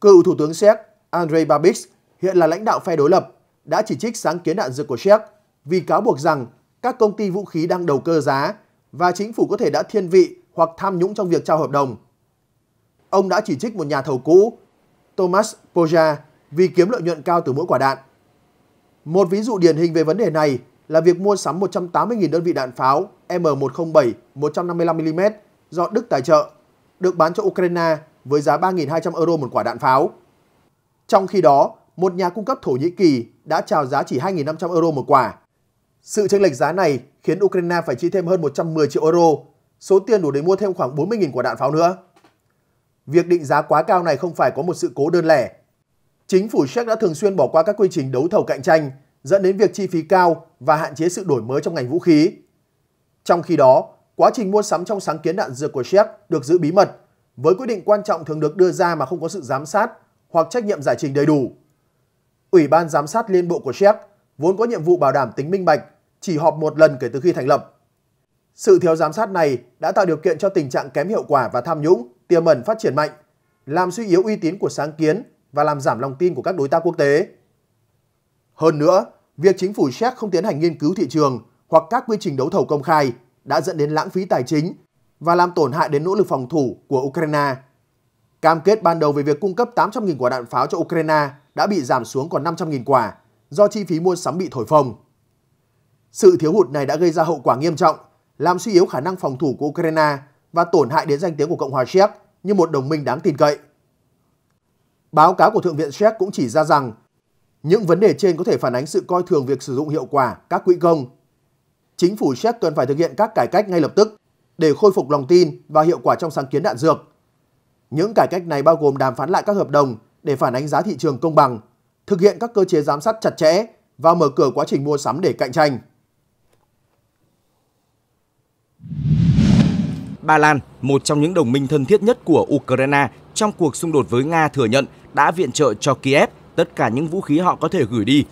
Cựu Thủ tướng Séc Andrei Babis hiện là lãnh đạo phe đối lập, đã chỉ trích sáng kiến đạn dược của Séc vì cáo buộc rằng các công ty vũ khí đang đầu cơ giá và chính phủ có thể đã thiên vị hoặc tham nhũng trong việc trao hợp đồng. Ông đã chỉ trích một nhà thầu cũ, Thomas Poja, vì kiếm lợi nhuận cao từ mỗi quả đạn. Một ví dụ điển hình về vấn đề này là việc mua sắm 180.000 đơn vị đạn pháo M107 155mm do Đức tài trợ, được bán cho Ukraine với giá 3.200 euro một quả đạn pháo. Trong khi đó, một nhà cung cấp Thổ Nhĩ Kỳ đã chào giá chỉ 2.500 euro một quả. Sự chênh lệch giá này khiến Ukraine phải chi thêm hơn 110 triệu euro, số tiền đủ để mua thêm khoảng 40.000 quả đạn pháo nữa. Việc định giá quá cao này không phải có một sự cố đơn lẻ Chính phủ Séc đã thường xuyên bỏ qua các quy trình đấu thầu cạnh tranh, dẫn đến việc chi phí cao và hạn chế sự đổi mới trong ngành vũ khí. Trong khi đó, quá trình mua sắm trong sáng kiến đạn dược của Séc được giữ bí mật, với quyết định quan trọng thường được đưa ra mà không có sự giám sát hoặc trách nhiệm giải trình đầy đủ. Ủy ban giám sát liên bộ của Séc vốn có nhiệm vụ bảo đảm tính minh bạch, chỉ họp một lần kể từ khi thành lập. Sự thiếu giám sát này đã tạo điều kiện cho tình trạng kém hiệu quả và tham nhũng tiềm ẩn phát triển mạnh, làm suy yếu uy tín của sáng kiến và làm giảm lòng tin của các đối tác quốc tế. Hơn nữa, việc chính phủ Séc không tiến hành nghiên cứu thị trường hoặc các quy trình đấu thầu công khai đã dẫn đến lãng phí tài chính và làm tổn hại đến nỗ lực phòng thủ của Ukraine. Cam kết ban đầu về việc cung cấp 800.000 quả đạn pháo cho Ukraine đã bị giảm xuống còn 500.000 quả do chi phí mua sắm bị thổi phồng. Sự thiếu hụt này đã gây ra hậu quả nghiêm trọng, làm suy yếu khả năng phòng thủ của Ukraine và tổn hại đến danh tiếng của Cộng hòa Séc như một đồng minh đáng tin cậy. Báo cáo của Thượng viện Czech cũng chỉ ra rằng những vấn đề trên có thể phản ánh sự coi thường việc sử dụng hiệu quả các quỹ công. Chính phủ Czech cần phải thực hiện các cải cách ngay lập tức để khôi phục lòng tin và hiệu quả trong sáng kiến đạn dược. Những cải cách này bao gồm đàm phán lại các hợp đồng để phản ánh giá thị trường công bằng, thực hiện các cơ chế giám sát chặt chẽ và mở cửa quá trình mua sắm để cạnh tranh. Ba Lan, một trong những đồng minh thân thiết nhất của Ukraine trong cuộc xung đột với Nga thừa nhận đã viện trợ cho Kiev tất cả những vũ khí họ có thể gửi đi.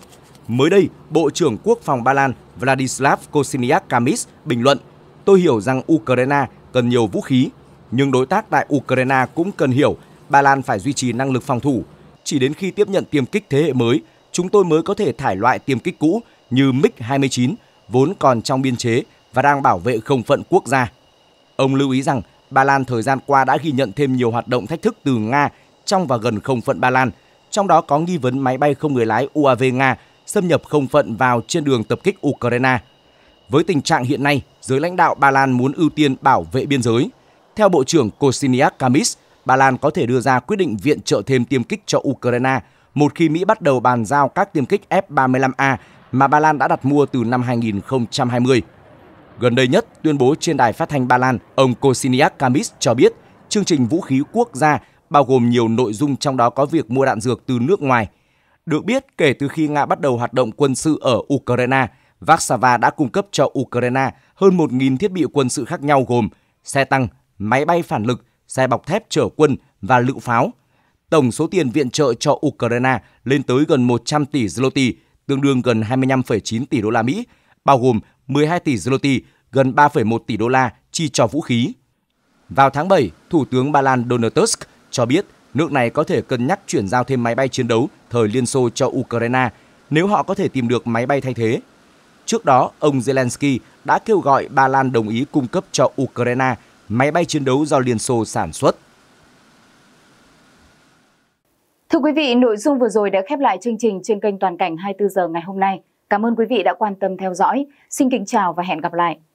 Mới đây, Bộ trưởng Quốc phòng Ba Lan Vladislav Kosiniak Kamis bình luận Tôi hiểu rằng Ukraine cần nhiều vũ khí, nhưng đối tác tại Ukraine cũng cần hiểu Ba Lan phải duy trì năng lực phòng thủ. Chỉ đến khi tiếp nhận tiêm kích thế hệ mới, chúng tôi mới có thể thải loại tiêm kích cũ như MiG-29 vốn còn trong biên chế và đang bảo vệ không phận quốc gia. Ông lưu ý rằng Ba Lan thời gian qua đã ghi nhận thêm nhiều hoạt động thách thức từ Nga trong và gần không phận Ba Lan, trong đó có nghi vấn máy bay không người lái UAV Nga xâm nhập không phận vào trên đường tập kích Ukraine. Với tình trạng hiện nay, giới lãnh đạo Ba Lan muốn ưu tiên bảo vệ biên giới. Theo Bộ trưởng Kosiniak Kamis, Ba Lan có thể đưa ra quyết định viện trợ thêm tiêm kích cho Ukraine một khi Mỹ bắt đầu bàn giao các tiêm kích F-35A mà Ba Lan đã đặt mua từ năm 2020. Gần đây nhất, tuyên bố trên đài phát thanh Ba Lan, ông Kosiniak Kamis cho biết chương trình vũ khí quốc gia bao gồm nhiều nội dung trong đó có việc mua đạn dược từ nước ngoài. Được biết, kể từ khi Nga bắt đầu hoạt động quân sự ở Ukraine, Varsava đã cung cấp cho Ukraine hơn 1.000 thiết bị quân sự khác nhau gồm xe tăng, máy bay phản lực, xe bọc thép chở quân và lựu pháo. Tổng số tiền viện trợ cho Ukraine lên tới gần 100 tỷ zloty, tương đương gần 25,9 tỷ đô la Mỹ, bao gồm 12 tỷ zloty, gần 3,1 tỷ đô la chi cho vũ khí. Vào tháng 7, Thủ tướng Ba Lan Donald Tusk cho biết nước này có thể cân nhắc chuyển giao thêm máy bay chiến đấu thời Liên Xô cho Ukraine nếu họ có thể tìm được máy bay thay thế. Trước đó, ông Zelensky đã kêu gọi Ba Lan đồng ý cung cấp cho Ukraine máy bay chiến đấu do Liên Xô sản xuất. Thưa quý vị, nội dung vừa rồi đã khép lại chương trình trên kênh Toàn cảnh 24 giờ ngày hôm nay. Cảm ơn quý vị đã quan tâm theo dõi. Xin kính chào và hẹn gặp lại.